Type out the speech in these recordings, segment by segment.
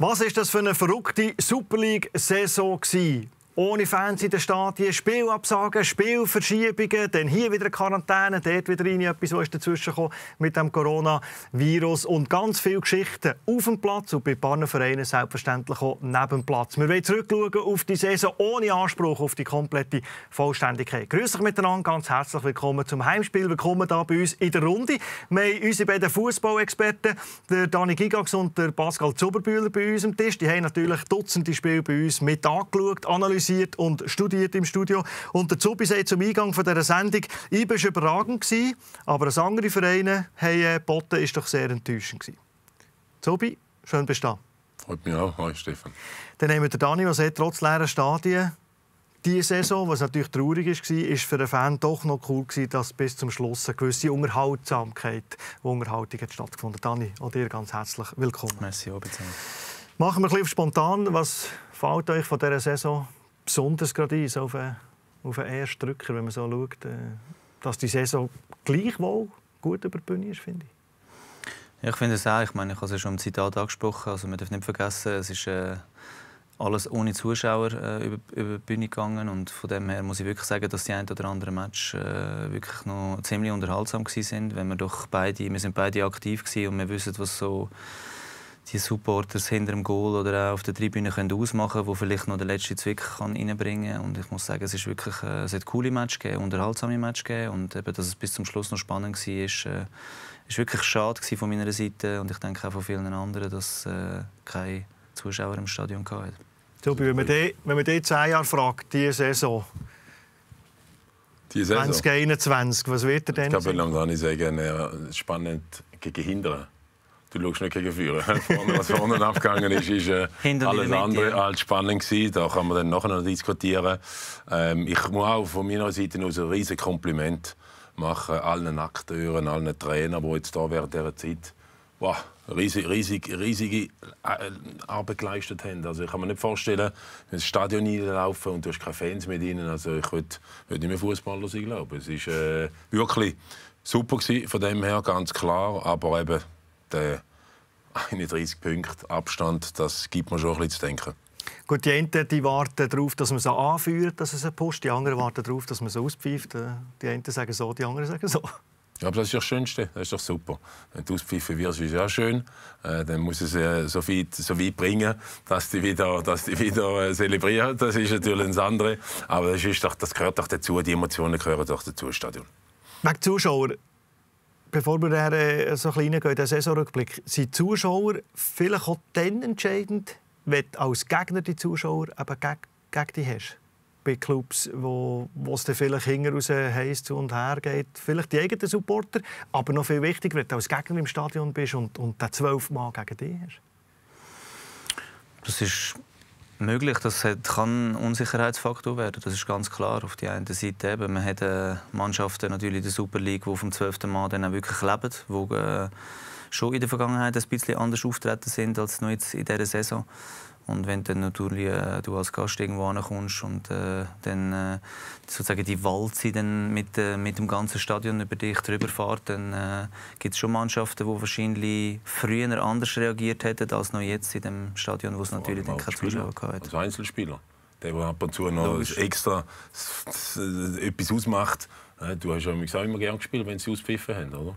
Was ist das für eine verrückte Super League-Saison ohne Fans in den Stadien, Spielabsagen, Spielverschiebungen, dann hier wieder Quarantäne, dort wieder rein, etwas, was ist dazwischen gekommen mit dem Coronavirus und ganz viele Geschichten auf dem Platz und bei paar Vereinen selbstverständlich auch neben dem Platz. Wir wollen zurückschauen auf die Saison ohne Anspruch auf die komplette Vollständigkeit. Grüß euch miteinander, ganz herzlich willkommen zum Heimspiel, willkommen hier bei uns in der Runde. Wir haben unsere beiden Fußballexperten, der Dani Gigax und der Pascal Zuberbühler bei uns am Tisch. Die haben natürlich Dutzende Spiele bei uns mit angeschaut, analysiert analysiert und studiert im Studio. Und der Zubisee zum Eingang von dieser Sendung, ich war überragend, gewesen, aber das andere Vereine haben äh, geboten, ist doch sehr enttäuschend. Gewesen. Zubi, schön bist du da. Freut mich auch. Hi, Stefan. Dann haben wir den Dani, der sagt, trotz leerer Stadien, die Saison, was natürlich traurig war, ist für den Fan doch noch cool, dass bis zum Schluss eine gewisse Unterhaltsamkeit, Unterhaltung hat stattgefunden Dani, auch dir ganz herzlich willkommen. Merci, Robert. Machen wir ein bisschen spontan. Was fällt euch von dieser Saison besonders gerade ist auf einen, auf einen ersten Drücker, wenn man so schaut, äh, dass die Saison gleichwohl gut über die Bühne ist, finde ich. ich finde es auch. Ich meine, ich habe es ja schon im Zitat angesprochen. Also man darf nicht vergessen, es ist äh, alles ohne Zuschauer äh, über, über die Bühne gegangen und von dem her muss ich wirklich sagen, dass die ein oder anderen Match äh, wirklich noch ziemlich unterhaltsam waren. wir doch beide, wir sind beide aktiv und wir wissen, was so die Supporters hinter dem Goal oder auch auf der Tribüne können ausmachen können, die vielleicht noch den letzten Zwick reinbringen kann. Und ich muss sagen, es, ist wirklich, äh, es hat coole Match gegeben, unterhaltsame Match gegeben. Und eben, dass es bis zum Schluss noch spannend war, ist, äh, ist wirklich schade von meiner Seite und ich denke auch von vielen anderen, dass äh, keine Zuschauer im Stadion hatten. Tobi, wenn man dich zwei Jahre fragt, diese Saison, die Saison. 2021, was wird er denn? Ich glaube, langsam sagen, spannend gegen Hindern. Du schaust nicht gegen Führer. Vorne, was vorne abgegangen ist, ist äh, alles andere als spannend gewesen. Da kann man dann nachher noch diskutieren. Ähm, ich muss auch von meiner Seite aus ein riesiges Kompliment machen allen Akteuren, allen Trainern, die jetzt da während dieser Zeit wow, riesig, riesig, riesige äh, Arbeit geleistet haben. Also ich kann mir nicht vorstellen, wenn das Stadion reinlaufen und du hast keine Fans mit ihnen. Also ich würde nicht mehr Fußballer sein, glaube Es war äh, wirklich super, gewesen, von dem her ganz klar. Aber eben der 31 Punkte Abstand, das gibt mir schon ein bisschen zu denken. Gut, die einen die warten darauf, dass man es anführt, dass es ein Post. Die anderen warten darauf, dass man es auspfeift. Äh, die einen sagen so, die anderen sagen so. Ja, aber das ist das Schönste, das ist doch super. Wenn du auspfiffen wirst, ist ja schön. Äh, dann muss es äh, so, weit, so weit bringen, dass die wieder, dass die wieder äh, zelebrieren. Das ist natürlich das andere. Aber das, ist doch, das gehört doch dazu, die Emotionen gehören doch dazu, Stadion. Wegen Zuschauer, bevor wir dann äh, so ein bisschen in den Saisonrückblick, sind Zuschauer vielleicht auch dann entscheidend, wenn du als Gegner die Zuschauer eben gegen, gegen dich hast? Bei Clubs, wo, wo es dann vielleicht hinten raus zu und her geht. Vielleicht die eigenen Supporter, aber noch viel wichtiger, wenn du als Gegner im Stadion bist und, und den zwölf Mann gegen dich hast. Das ist Möglich, das kann ein Unsicherheitsfaktor werden, das ist ganz klar. Auf der einen Seite eben, man hat äh, Mannschaften natürlich in der Super League, die vom 12. Mal dann auch wirklich leben, die äh, schon in der Vergangenheit ein bisschen anders auftreten sind als noch jetzt in dieser Saison. Und wenn dann natürlich äh, du als Gast irgendwo ankommst und äh, dann äh, sozusagen die Walze dann mit, äh, mit dem ganzen Stadion über dich drüber fährt, dann äh, gibt es schon Mannschaften, die wahrscheinlich früher anders reagiert hätten als noch jetzt in dem Stadion, wo es natürlich dann keine Zuschauer hat. Als Einzelspieler, der, der ab und zu noch Logisch. extra etwas ausmacht. Äh, du hast ja immer, immer gerne gespielt, wenn sie auspfiffen haben, oder?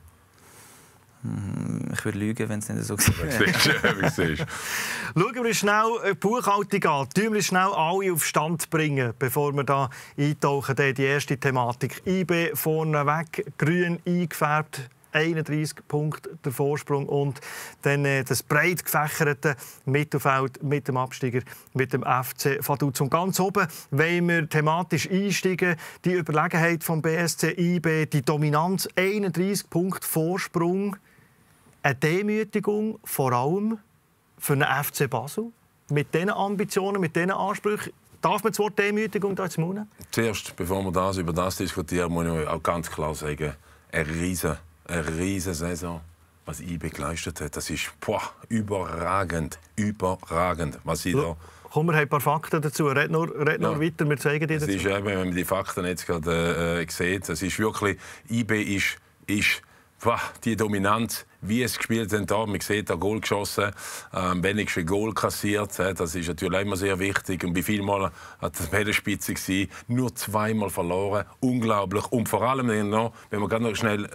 Mhm, ich würde lügen, wenn es nicht so wäre. Schauen wir schnell äh, die Buchhaltung an. Tun wir schnell alle auf Stand bringen, bevor wir hier eintauchen die erste Thematik. IB vorneweg, grün eingefärbt. 31 Punkte der Vorsprung und dann äh, das breit gefächerte Mittelfeld mit dem Absteiger, mit dem FC Vaduz. Und ganz oben wollen wir thematisch einsteigen, die Überlegenheit vom BSC IB, die Dominanz, 31 Punkte Vorsprung eine Demütigung vor allem für den FC Basel mit diesen Ambitionen, mit diesen Ansprüchen. Darf man das Wort Demütigung da jetzt munen? Zuerst, bevor wir das, über das diskutieren, muss ich euch auch ganz klar sagen, eine riesige eine riesen Saison, was IB geleistet hat. Das ist boah, überragend, überragend, was sie da... Komm, wir haben ein paar Fakten dazu. Red nur, red nur ja. weiter, wir zeigen dir das. Es Ist eben, wenn man die Fakten jetzt gerade äh, äh sieht, es ist wirklich, IB ist, ist boah, die Dominanz, wie es gespielt haben. Da. Man sieht, ein Goal geschossen, ähm, wenigstens Goal kassiert. Das ist natürlich immer sehr wichtig. Und bei vielen Mal hat das Medaillenspitze gewesen. Nur zweimal verloren. Unglaublich. Und vor allem, noch, wenn wir ganz schnell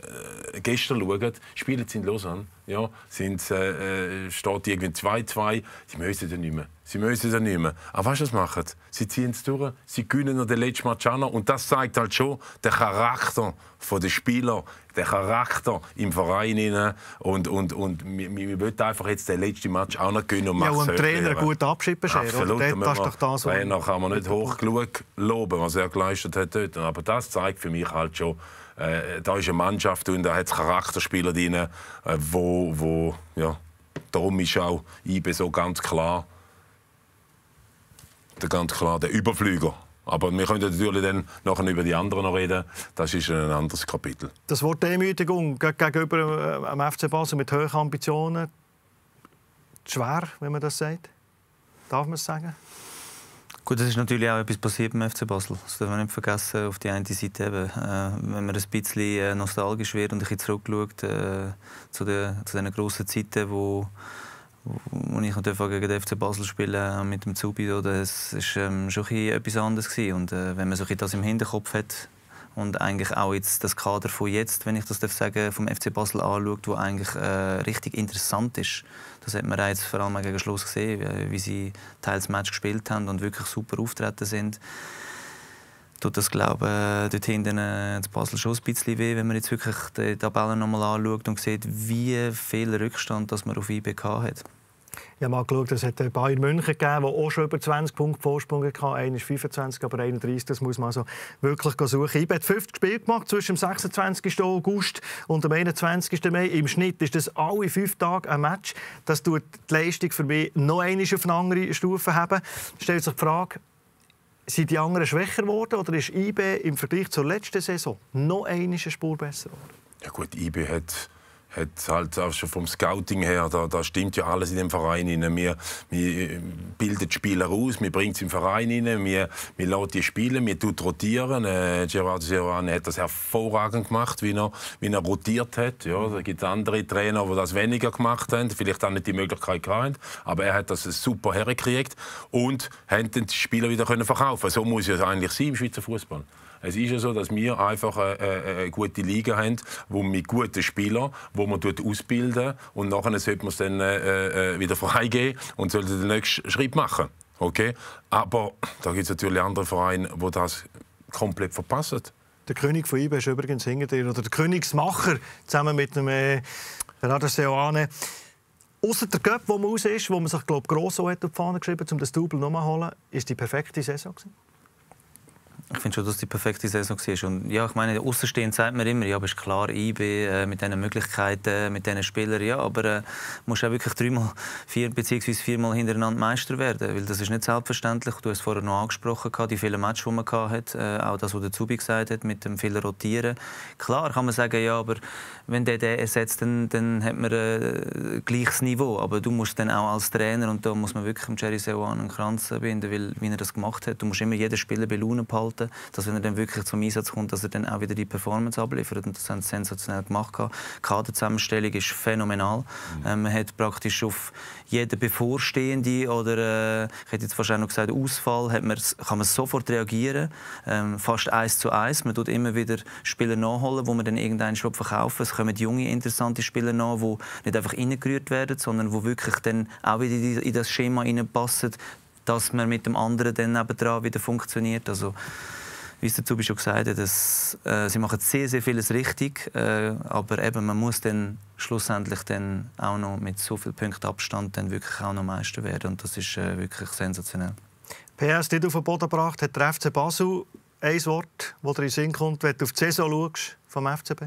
äh, gestern schauen, spielen sie in Lausanne. Ja, sind, äh, äh steht irgendwie 2-2. Sie müssen das nicht mehr. Sie müssen das nicht mehr. Aber was sie machen? Sie ziehen es durch, sie gewinnen noch den letzten Match an. Und das zeigt halt schon den Charakter der Spieler, den Charakter im Verein. Rein. Und, und, und wir, wir wollen einfach jetzt den letzten Match auch noch gewinnen und Ja, und dem Trainer gut abschieben scheren. Absolut. Dort, das ist doch das, Trainer kann man nicht hoch genug loben, was er geleistet hat dort. Aber das zeigt für mich halt schon, äh, da ist eine Mannschaft drin, da hat es Charakterspieler drin, äh, wo, wo, ja, darum ist auch IBE so ganz klar, der ganz klar der Überflüger. Aber wir können natürlich dann nachher über die anderen noch reden. Das ist ein anderes Kapitel. Das Wort Demütigung gegenüber dem äh, FC Basel mit hohen Ambitionen, schwer, wenn man das sagt. Darf man es sagen? Gut, es ist natürlich auch etwas passiert beim FC Basel. Das darf man nicht vergessen, auf die eine Seite eben. Äh, wenn man ein bisschen äh, nostalgisch wird und ein bisschen zurückschaut äh, zu, den, zu den grossen Zeiten, wo als ich gegen den FC Basel spielen mit dem Zubi, das ist ähm, schon etwas anderes gewesen. Und äh, wenn man so das im Hinterkopf hat und eigentlich auch jetzt das Kader von jetzt, wenn ich das darf sagen, vom FC Basel anschaut, wo eigentlich äh, richtig interessant ist, das hat man jetzt vor allem gegen Schluss gesehen, wie, äh, wie sie teils Match gespielt haben und wirklich super auftreten sind tut das glaube ich, äh, dort hinten äh, Basel schon ein bisschen weh, wenn man jetzt wirklich die Tabellen nochmal anschaut und sieht, wie viel Rückstand das man auf IBK hat. Ich mal geschaut, es hat Bayern München gegeben, der auch schon über 20 Punkte Vorsprung hatte. Einer ist 25, aber 31. Das muss man also wirklich suchen. IB hat 50 Spiele gemacht zwischen dem 26. August und dem 21. Mai. Im Schnitt ist das alle fünf Tage ein Match. Das tut die Leistung für mich noch einmal auf eine andere Stufe haben. Stellt sich die Frage, sind die anderen schwächer geworden oder ist IB im Vergleich zur letzten Saison noch einmal eine Spur besser geworden? Ja gut, IB hat hat halt auch schon vom Scouting her, da, da stimmt ja alles in dem Verein. Rein. Wir, wir äh, bilden Spieler aus, wir bringen sie im Verein rein, wir, wir lassen die spielen, wir tut rotieren. Äh, Gerardo Giovanni hat das hervorragend gemacht, wie er, wie er rotiert hat. Ja, da gibt andere Trainer, die das weniger gemacht haben, vielleicht auch nicht die Möglichkeit gehabt aber er hat das super hergekriegt und konnte die Spieler wieder verkaufen. So muss es eigentlich sein im Schweizer Fußball. Es ist ja so, dass wir einfach eine, äh, äh, äh, eine gute Liga haben, wo mit guten Spielern, wo man ausbilden und nachher sollte man es dann äh, wieder freigeben und sollte den nächsten Schritt machen. Okay? Aber da gibt es natürlich andere Vereine, die das komplett verpassen. Der König von IBE ist übrigens hinter dir, oder der Königsmacher, zusammen mit dem äh, Radar Außer der Göpp, wo man raus ist, wo man sich, glaube ich, gross auf die Fahne geschrieben hat, um das Double nochmal zu holen, ist die perfekte Saison gewesen? Ich finde schon, dass die perfekte Saison war. Und ja, ich meine, außerstehend sagt man immer, ja, aber klar, IB äh, mit diesen Möglichkeiten, mit diesen Spielern, ja, aber äh, musst auch wirklich dreimal, vier bzw. viermal hintereinander Meister werden, weil das ist nicht selbstverständlich. Du hast es vorher noch angesprochen, die vielen Matches, die man hatte, äh, auch das, was der Zubi gesagt hat, mit dem vielen Rotieren. Klar kann man sagen, ja, aber wenn der den ersetzt, dann, dann hat man äh, gleiches Niveau, aber du musst dann auch als Trainer, und da muss man wirklich dem Jerry Seo an den Kranz binden, weil, wie er das gemacht hat, du musst immer jeden Spieler bei Laune behalten, halten, dass wenn er dann wirklich zum Einsatz kommt, dass er dann auch wieder die Performance abliefert und das haben sie sensationell gemacht. Die Kaderzusammenstellung ist phänomenal. Mhm. Ähm, man hat praktisch auf jeden bevorstehenden oder äh, ich hätte jetzt wahrscheinlich noch gesagt Ausfall, hat man, kann man sofort reagieren, ähm, fast eins zu eins. Man tut immer wieder Spieler nachholen, wo man dann irgendeinen Schub verkauft. Es kommen junge interessante Spieler nach, die nicht einfach reingerührt werden, sondern wo wirklich dann auch wieder in das Schema reinpassen, dass man mit dem anderen dann nebenan wieder funktioniert. Also, wie es dazu schon gesagt hat, äh, sie machen sehr, sehr vieles richtig, äh, aber eben, man muss dann schlussendlich dann auch noch mit so viel Punkten Abstand dann wirklich auch noch Meister werden und das ist äh, wirklich sensationell. PS die du auf den Boden gebracht, hat der FC Basel ein Wort, das dir in den Sinn kommt, wenn du auf die Saison schaust vom FCB?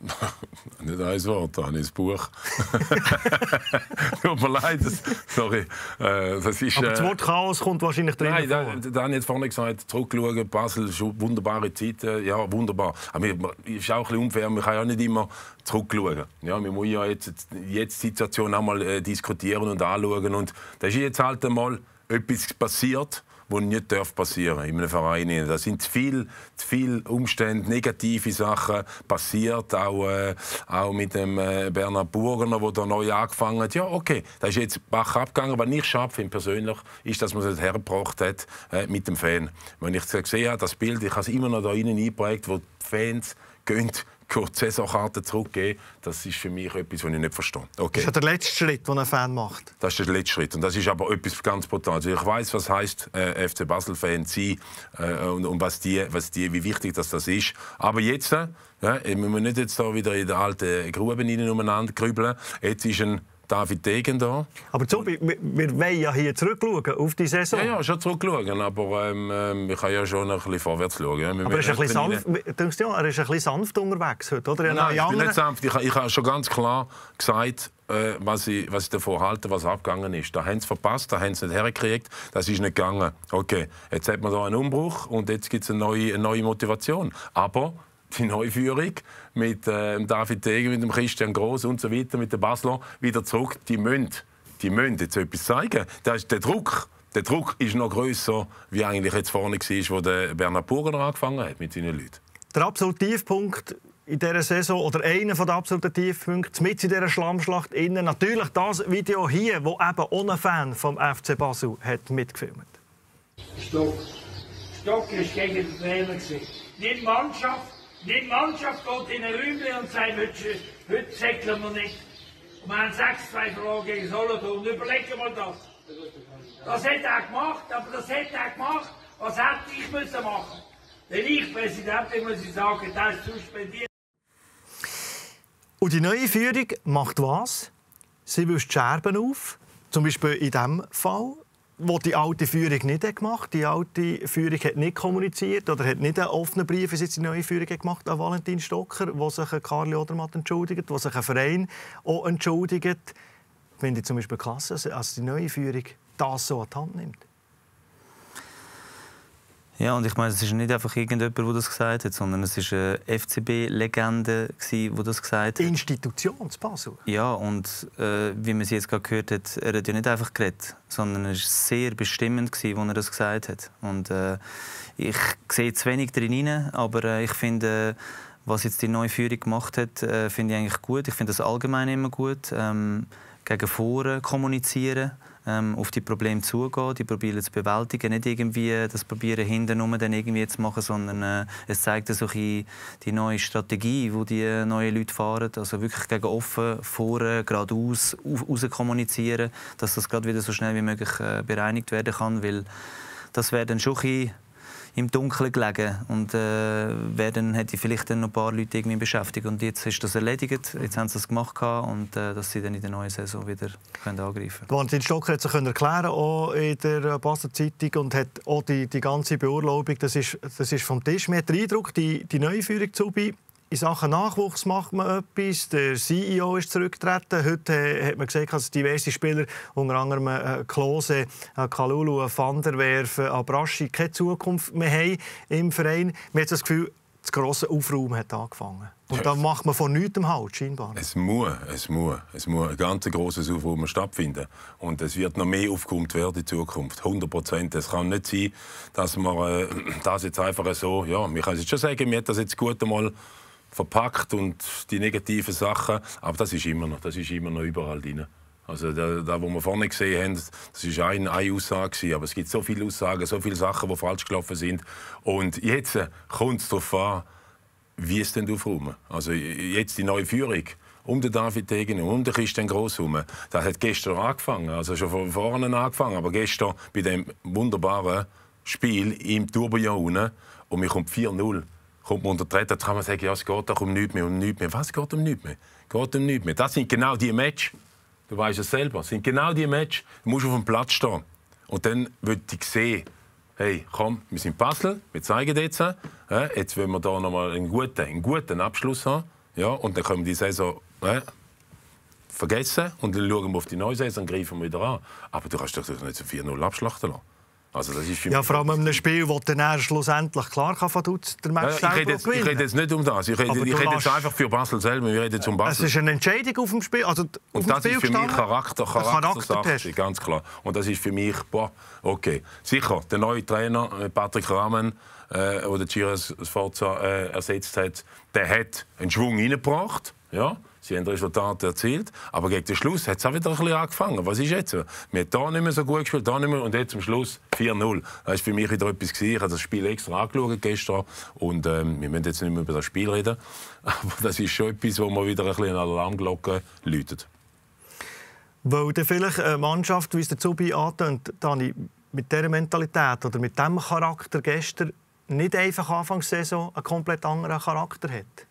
Nicht ein Wort, da habe ich ein Buch. Tut mir leid, das, sorry. Äh, das ist, Aber das äh, Wort Chaos kommt wahrscheinlich drin. Nein, da, da habe ich jetzt vorne gesagt, zurückschauen, Basel, wunderbare Zeiten, äh, ja, wunderbar. Aber es ist auch ein bisschen unfair, man kann ja nicht immer zurückschauen. Ja, man muss ja jetzt, jetzt die Situation auch mal diskutieren und anschauen. Und da ist jetzt halt einmal etwas passiert die nicht passieren darf in einem Verein. Da sind zu viele, zu viele Umstände, negative Sachen passiert, auch, äh, auch mit dem äh, Bernhard Burgener, der neu angefangen hat. Ja, okay, da ist jetzt Bach abgegangen. Was ich scharf finde persönlich, ist, dass man es hergebracht hat äh, mit dem Fan. Wenn ich gesehen habe, das Bild, ich habe es immer noch da innen eingeprägt, wo die Fans gehen kurz Saisonkarte zurückgeben, das ist für mich etwas, was ich nicht verstehe. Okay. Das ist der letzte Schritt, den ein Fan macht. Das ist der letzte Schritt und das ist aber etwas ganz Brutales. Also ich weiß, was heißt äh, FC Basel Fan sein äh, und, und, was die, was die, wie wichtig das, das ist. Aber jetzt, äh, ja, müssen wir nicht jetzt da wieder in der alten Gruben umeinander grübeln. Jetzt ist ein David Degen da. Aber Zobi, wir, wollen ja hier zurückschauen auf die Saison. Ja, ja schon zurückschauen, aber ähm, ähm ich kann ja schon ein bisschen vorwärts schauen. Aber er ist, ein bisschen sanft, denkst du, er ist ein bisschen sanft unterwegs heute, oder? Nein, ich anderen... bin nicht sanft. Ich, ich habe schon ganz klar gesagt, äh, was, ich, was ich davon halte, was abgegangen ist. Da haben sie verpasst, da haben sie nicht hergekriegt, das ist nicht gegangen. Okay, jetzt hat man da einen Umbruch und jetzt gibt es eine neue, eine neue Motivation. Aber die Neuführung mit äh, David Degen, mit dem Christian Groß und so weiter, mit dem Basler wieder zurück. Die müssen, die müssen jetzt etwas zeigen. Das der Druck. Der Druck ist noch größer, wie eigentlich jetzt vorne war, wo der Bernhard Burgener angefangen hat mit seinen Leuten. Der absolute Tiefpunkt in dieser Saison oder einer der absoluten Tiefpunkte mit in dieser Schlammschlacht innen. Natürlich das Video hier, wo eben ohne Fan vom FC Basel hat mitgefilmt. Stock. Stock ist gegen den Trainer. Die Mannschaft die Mannschaft geht in ein Räumchen und sagt, heute, säckeln wir nicht. Und wir haben 6-2 Fragen gegen Solothurn. Überlegen wir das. Das hat er gemacht, aber das hat er gemacht. Was hätte ich müssen machen Denn ich, bin, muss ich sagen, das ist suspendiert. Und die neue Führung macht was? Sie wischt Scherben auf, zum Beispiel in diesem Fall was die alte Führung nicht gemacht hat. Die alte Führung hat nicht kommuniziert oder hat nicht einen offenen Brief, wie die neue Führung gemacht an Valentin Stocker, wo sich Karl Odermatt entschuldigt, wo sich ein Verein auch entschuldigt. Finde die zum Beispiel klasse, als die neue Führung das so an die Hand nimmt. Ja, und ich meine, es ist nicht einfach irgendjemand, der das gesagt hat, sondern es ist eine FCB-Legende, die das gesagt hat. Institution zu Basel. Ja, und äh, wie man sie jetzt gerade gehört hat, er hat ja nicht einfach geredet, sondern es war sehr bestimmend, wo er das gesagt hat. Und äh, ich sehe zu wenig drin rein, aber äh, ich finde, was jetzt die neue Führung gemacht hat, äh, finde ich eigentlich gut. Ich finde das allgemein immer gut. Ähm, gegen vorne kommunizieren ähm, auf die Probleme zugehen, die probieren zu bewältigen, nicht irgendwie das probieren hintenrum dann irgendwie zu machen, sondern äh, es zeigt so die neue Strategie, wo die neuen Leute fahren, also wirklich gegen offen, vorne, geradeaus, raus kommunizieren, dass das gerade wieder so schnell wie möglich äh, bereinigt werden kann, weil das wäre dann schon ein bisschen im Dunkeln gelegen. Und äh, wer dann hätte vielleicht dann noch ein paar Leute irgendwie beschäftigt. Und jetzt ist das erledigt, jetzt haben sie es gemacht und äh, dass sie dann in der neuen Saison wieder können angreifen können. Valentin Stocker hat sich erklären auch in der Basler Zeitung und hat auch die, die ganze Beurlaubung, das ist, das ist vom Tisch. Man hat den Eindruck, die, die neue Führung zu bei in Sachen Nachwuchs macht man etwas. Der CEO ist zurückgetreten. Heute äh, hat man gesehen, dass diverse Spieler, unter anderem äh, Klose, äh, Kalulu, äh, Van der Werf, Abraschi, keine Zukunft mehr haben im Verein. Man hat das Gefühl, das grosse Aufraum hat angefangen. Und da macht man von nichts Halt, scheinbar. Es muss, es muss, es muss ein ganz grosses Aufraum stattfinden. Und es wird noch mehr aufgeräumt werden in Zukunft. 100 Prozent. Es kann nicht sein, dass man äh, das jetzt einfach so, ja, man kann es jetzt schon sagen, wir hat das jetzt gut einmal verpackt und die negativen Sachen. Aber das ist immer noch, das ist immer noch überall drin. Also da, da wo wir vorne gesehen haben, das ist eine, eine Aussage aber es gibt so viele Aussagen, so viele Sachen, die falsch gelaufen sind. Und jetzt äh, kommt es darauf an, wie es denn aufräumen. Also jetzt die neue Führung um den David Degen und um den Christian Gross herum. Das hat gestern angefangen, also schon von vorne angefangen, aber gestern bei dem wunderbaren Spiel im Tourbillon unten und mir kommt 4-0 kommt man unter Treten, kann man sagen, ja, es geht doch um nichts mehr, um nichts mehr. Was geht um nichts mehr? Geht um nichts mehr. Das sind genau die Match. Du weißt es selber. Das sind genau die Match. Du musst auf dem Platz stehen. Und dann wird ich sehen, hey, komm, wir sind Basel, wir zeigen jetzt. Äh, jetzt wollen wir hier nochmal einen guten, einen guten Abschluss haben. Ja, und dann können wir die Saison äh, vergessen und dann schauen wir auf die neue Saison und greifen wir wieder an. Aber du kannst doch nicht zu 4-0 abschlachten lassen. Also das ist ja, vor allem in einem Spiel, wo dann er schlussendlich klar kann, der Match ja, ich rede, jetzt, ich rede jetzt nicht um das. Ich rede, ich rede jetzt einfach für Basel selber. Wir reden zum Basel. Es ist eine Entscheidung auf dem Spiel. Also und das Spiel ist für mich Charakter, Charaktersache, ganz klar. Und das ist für mich, boah, okay. Sicher, der neue Trainer, äh, Patrick Rahmen, äh, der Giras Sforza äh, ersetzt hat, der hat einen Schwung reingebracht. Ja? Sie haben Resultate erzielt, aber gegen den Schluss hat es auch wieder ein bisschen angefangen. Was ist jetzt? Wir haben hier nicht mehr so gut gespielt, da nicht mehr und jetzt zum Schluss 4-0. Das war für mich wieder etwas. Gewesen. Ich habe das Spiel extra angeschaut gestern und ähm, wir müssen jetzt nicht mehr über das Spiel reden, aber das ist schon etwas, wo man wieder ein bisschen eine läutet. Weil dann vielleicht eine Mannschaft, wie es der Zubi antönt, Dani, mit dieser Mentalität oder mit diesem Charakter gestern nicht einfach Anfangssaison einen komplett anderen Charakter hat?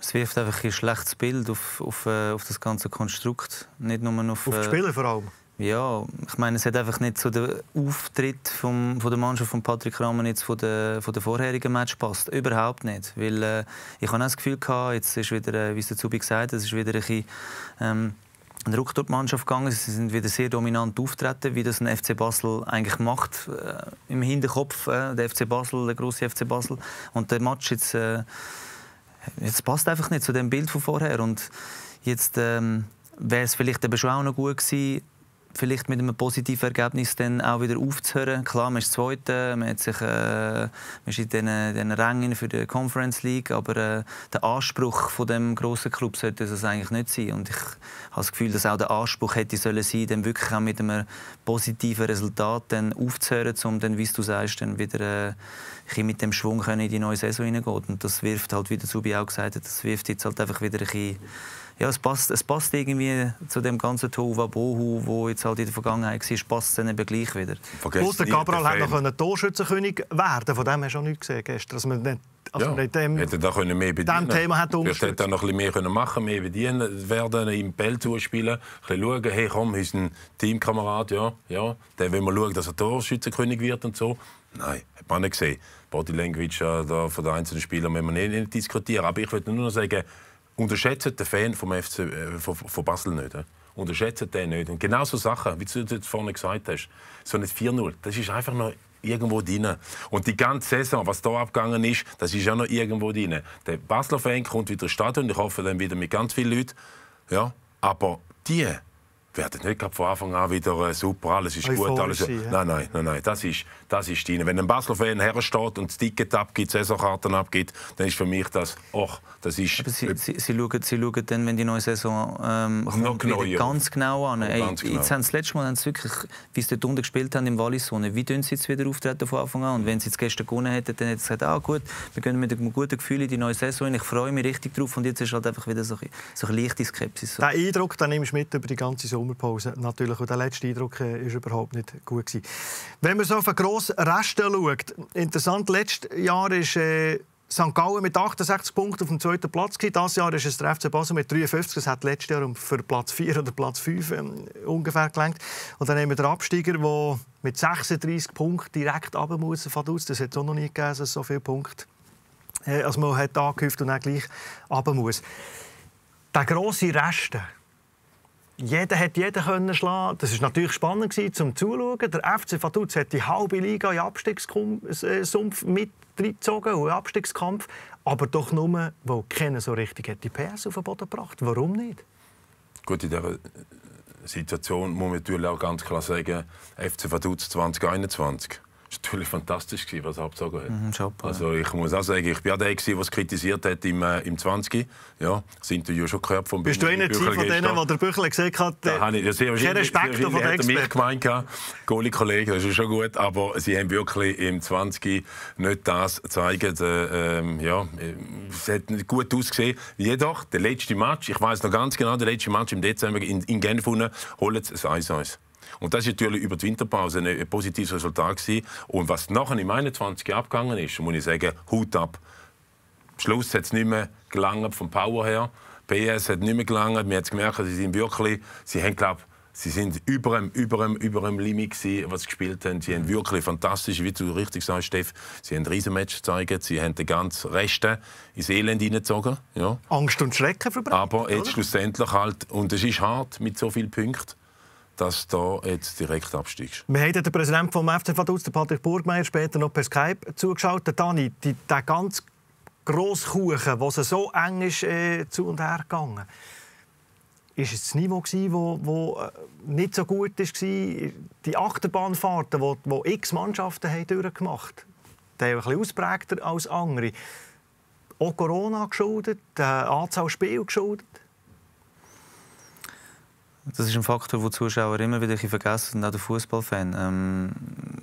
Es wirft einfach ein schlechtes Bild auf, auf, äh, auf das ganze Konstrukt. Nicht nur auf, auf die äh, Spieler vor allem. Ja, ich meine, es hat einfach nicht zu so den Auftritt vom, von der Mannschaft von Patrick Rahmen jetzt von der, von der vorherigen Match passt. Überhaupt nicht. Weil äh, ich habe auch das Gefühl gehabt, jetzt ist wieder, äh, wie es dazu gesagt es ist wieder ein bisschen, ähm, ein Ruck durch die Mannschaft gegangen. Sie sind wieder sehr dominant auftreten, wie das ein FC Basel eigentlich macht. Äh, Im Hinterkopf, äh, der FC Basel, der große FC Basel. Und der Match jetzt jetzt passt einfach nicht zu dem Bild von vorher. Und jetzt ähm, wäre es vielleicht eben schon auch noch gut gewesen, vielleicht mit einem positiven Ergebnis dann auch wieder aufzuhören. Klar, man ist Zweiter, man, äh, man ist in den, den Rängen für die Conference League, aber äh, der Anspruch von dem grossen Club sollte das eigentlich nicht sein. Und ich habe das Gefühl, dass auch der Anspruch hätte sollen sein, dann wirklich auch mit einem positiven Resultat dann aufzuhören, um dann, wie du sagst, dann wieder äh, mit dem Schwung in die neue Saison hineingehen. Und das wirft halt, wie der Zubi auch gesagt hat, das wirft jetzt halt einfach wieder ein bisschen ja, es passt, es passt irgendwie zu dem ganzen Tohuwa Bohu, wo jetzt halt in der Vergangenheit war, passt es dann eben gleich wieder. Plus der Cabral hätte noch Torschützenkönig werden von dem hast du auch nichts gesehen gestern. Dass also, man nicht, also ja, nicht dem, hätte da können mehr bedienen. dem Thema hat Vielleicht hätte er noch ein bisschen mehr machen mehr bedienen werden, im Bell zuspielen, ein bisschen schauen, hey komm, ist ein Teamkamerad, ja, ja, dann will man schauen, dass er Torschützenkönig wird und so. Nein, hat man nicht gesehen. Body Language äh, da von den einzelnen Spielern wenn man nicht diskutieren. Aber ich würde nur noch sagen, Unterschätzt den Fan vom FC, äh, von, von, Basel nicht. Äh? Unterschätzt den nicht. Und genau so Sachen, wie du das vorne gesagt hast, so ein 4-0, das ist einfach noch irgendwo drin. Und die ganze Saison, was da abgegangen ist, das ist auch noch irgendwo drin. Der Basler Fan kommt wieder ins Stadion, ich hoffe dann wieder mit ganz vielen Leuten. Ja, aber die wir nicht von Anfang an wieder äh, super, alles ist Euphorisch gut. Alles, sein, ja. Nein, nein, nein, nein, das ist, das ist deine. Wenn ein Basler-Fan hersteht und das Ticket abgibt, Saisonkarten abgibt, dann ist für mich das, ach, das ist... Aber Sie, äh, Sie, Sie, schauen, Sie schauen dann, wenn die neue Saison ähm, kommt, genau, ja. ganz genau an. Ey, ganz genau. Jetzt haben sie das letzte Mal haben sie wirklich, wie sie dort unten gespielt haben im Wallis, wie dünn sie jetzt wieder auftreten von Anfang an. Und wenn sie jetzt gestern gewonnen hätten, dann hätten sie gesagt, ah gut, wir gehen mit einem guten Gefühl in die neue Saison ich freue mich richtig drauf. Und jetzt ist halt einfach wieder so, so eine leichte Skepsis. So. Den Eindruck den nimmst du mit über die ganze Saison? Sommerpause natürlich. Und der letzte Eindruck war äh, überhaupt nicht gut. Gewesen. Wenn man so auf den grossen Resten schaut, interessant, letztes Jahr ist äh, St. Gallen mit 68 Punkten auf dem zweiten Platz. Dieses Jahr ist es der FC Basel mit 53. Es hat letztes Jahr für Platz 4 oder Platz 5 ähm, ungefähr gelenkt. Und dann haben wir den Absteiger, der mit 36 Punkten direkt runter muss. Das hat es auch noch nie gegeben, so viele Punkte äh, als man hat angehäuft und dann gleich runter muss. Der grosse Reste, jeder hat jeden können schlagen. Das ist natürlich spannend gewesen, zum Zuschauen. Der FC Vaduz hat die halbe Liga in Abstiegssumpf mit reingezogen und Abstiegskampf, aber doch nur, weil keiner so richtig hat die PS auf den Boden gebracht. Warum nicht? Gut, in dieser Situation muss man natürlich auch ganz klar sagen, FC Vaduz 2021 ist natürlich fantastisch, was er abgezogen hat. Mhm, Job, also ich muss auch sagen, ich war der, der es kritisiert hat im, äh, im 20. Ja, das Interview schon gehört von Bist du einer von denen, der Büchler gesehen hat, äh, da ich, sehr kein Respekt sehr, sehr, hat mich gemeint, Goalie Kollege, das ist schon gut, aber sie haben wirklich im 20. nicht das gezeigt. Äh, ähm, ja, es hat gut ausgesehen. Jedoch, der letzte Match, ich weiß noch ganz genau, der letzte Match im Dezember in, in Genf holt es 1-1. Und das ist natürlich über die Winterpause ein, ein positives Resultat gewesen. Und was nachher im 21 abgegangen ist, muss ich sagen, Hut ab. Am Schluss hat es nicht mehr gelangt vom Power her. PS hat nicht mehr gelangen. Man hat gemerkt, sie sind wirklich, sie haben, glaube Sie sind über dem, über dem, über dem Limit, gewesen, was sie gespielt haben. Sie haben wirklich fantastisch, wie du richtig sagst, Steff, sie haben riesen Match gezeigt, sie haben den ganzen Rest ins Elend hineingezogen. Ja. Angst und Schrecken verbreitet. Aber jetzt oder? schlussendlich halt, und es ist hart mit so vielen Punkten, dass du jetzt direkt absteigst. Wir haben den Präsidenten vom FC Vaduz, Patrick Burgmeier, später noch per Skype zugeschaltet. Dani, die, der ganz grosse Kuchen, der so eng ist äh, zu und her gegangen ist es das Niveau, das äh, nicht so gut war. Die Achterbahnfahrten, die, die x Mannschaften haben durchgemacht haben, die etwas ein ausprägter als andere. Auch Corona geschuldet, äh, Anzahl Spiel geschuldet. Das ist ein Faktor, den Zuschauer immer wieder vergessen und auch der Fußballfan. Ähm,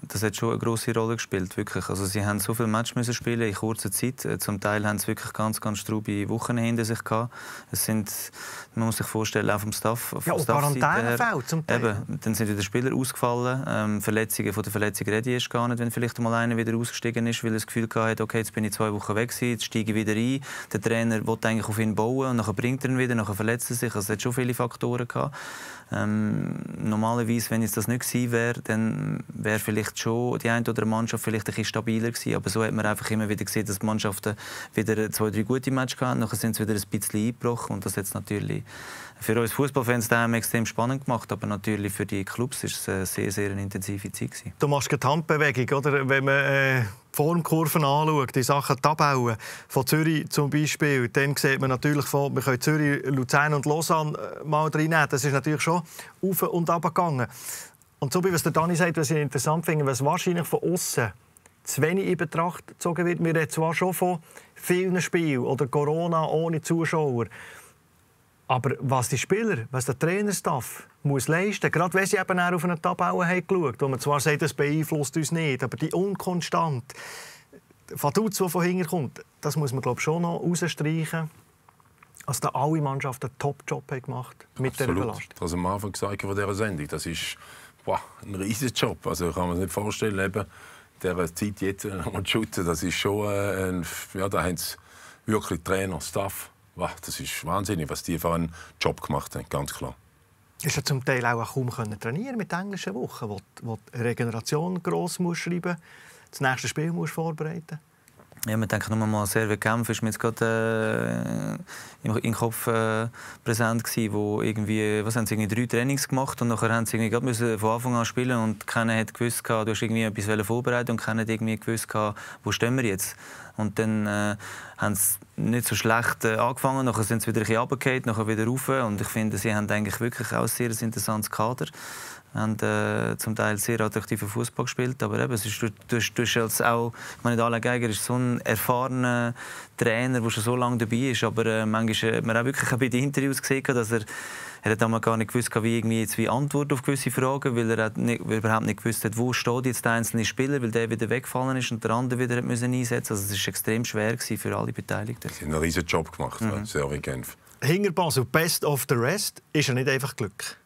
das hat schon eine große Rolle gespielt, wirklich. Also sie haben so viele Matches spielen in kurzer Zeit. Äh, zum Teil haben sie wirklich ganz, ganz strube Wochen hinter sich gehabt. Es sind, man muss sich vorstellen, auch vom Staff, vom ja, Staff her, zum Teil. Eben, dann sind wieder Spieler ausgefallen. Ähm, Verletzungen, von der Verletzung rede ich gar nicht, wenn vielleicht mal einer wieder ausgestiegen ist, weil er das Gefühl hatte, okay, jetzt bin ich zwei Wochen weg jetzt steige ich wieder ein. Der Trainer wollte eigentlich auf ihn bauen und dann bringt er ihn wieder, dann verletzt er sich. Also es hat schon viele Faktoren gehabt. Ähm, normalerweise, wenn jetzt das nicht gewesen wäre, dann wäre vielleicht schon die eine oder andere Mannschaft vielleicht ein bisschen stabiler gewesen. Aber so hat man einfach immer wieder gesehen, dass die Mannschaften wieder zwei, drei gute Matches hatten. Nachher sind sie wieder ein bisschen eingebrochen und das jetzt natürlich für uns Fußballfans haben extrem spannend gemacht, aber natürlich für die Clubs war es eine sehr, sehr eine intensive Zeit. Gewesen. Du machst die Handbewegung, oder? Wenn man äh, Formkurven anschaut, die Sachen abbauen, von Zürich zum Beispiel, dann sieht man natürlich, von, wir können Zürich, Luzern und Lausanne äh, mal drin reinnehmen. Das ist natürlich schon auf und ab gegangen. Und so wie was der Dani sagt, was ich interessant finde, was wahrscheinlich von außen zu wenig in Betracht gezogen wird. Wir reden zwar schon von vielen Spielen oder Corona ohne Zuschauer. Aber was die Spieler, was der Trainerstaff muss leisten, gerade wenn sie eben auf einen eine geschaut haben wo man zwar sagt, das beeinflusst uns nicht, aber die Unkonstant, Faduz, die von hinten kommt, das muss man glaube schon noch rausstreichen. Also da alle Mannschaften einen Top-Job gemacht mit Absolut. dieser Belastung. Das also am Anfang gesagt von dieser Sendung. Das ist wow, ein riesiger Job. Also kann man sich nicht vorstellen, eben dieser Zeit jetzt zu shooten, das ist schon äh, ein, ja, da haben wirklich Trainer, Staff, wow, das ist wahnsinnig, was die für einen Job gemacht haben, ganz klar. Ist ja zum Teil auch kaum trainieren mit englischen Wochen, wo, wo die Regeneration gross muss schreiben, das nächste Spiel muss vorbereiten. Ja, man denkt nur mal, Serve Kämpfe ist mir jetzt gerade äh, im, im, Kopf äh, präsent gewesen, wo irgendwie, was haben sie irgendwie drei Trainings gemacht und nachher haben sie irgendwie müssen von Anfang an spielen und keiner hat gewusst gehabt, du hast irgendwie etwas vorbereitet und keiner hat irgendwie gewusst gehabt, wo stehen wir jetzt. Und dann äh, haben sie nicht so schlecht äh, angefangen, nachher sind sie wieder ein bisschen nachher wieder rauf und ich finde, sie haben eigentlich wirklich auch ein sehr interessantes Kader haben äh, zum Teil sehr attraktiven Fußball gespielt, aber eben, es ist, du, du, du als auch, ich meine, Alain Geiger ist so ein erfahrener Trainer, der schon so lange dabei ist, aber äh, manchmal hat man auch wirklich bei den Interviews gesehen, dass er er hat damals gar nicht gewusst, wie irgendwie jetzt wie Antwort auf gewisse Fragen, weil er nicht, überhaupt nicht gewusst hat, wo steht jetzt der einzelne Spieler, weil der wieder weggefallen ist und der andere wieder hat müssen einsetzen. Also es ist extrem schwer für alle Beteiligten. Sie haben einen riesen Job gemacht, mhm. Servi Genf. Hinter Basel, best of the rest, ist ja nicht einfach Glück.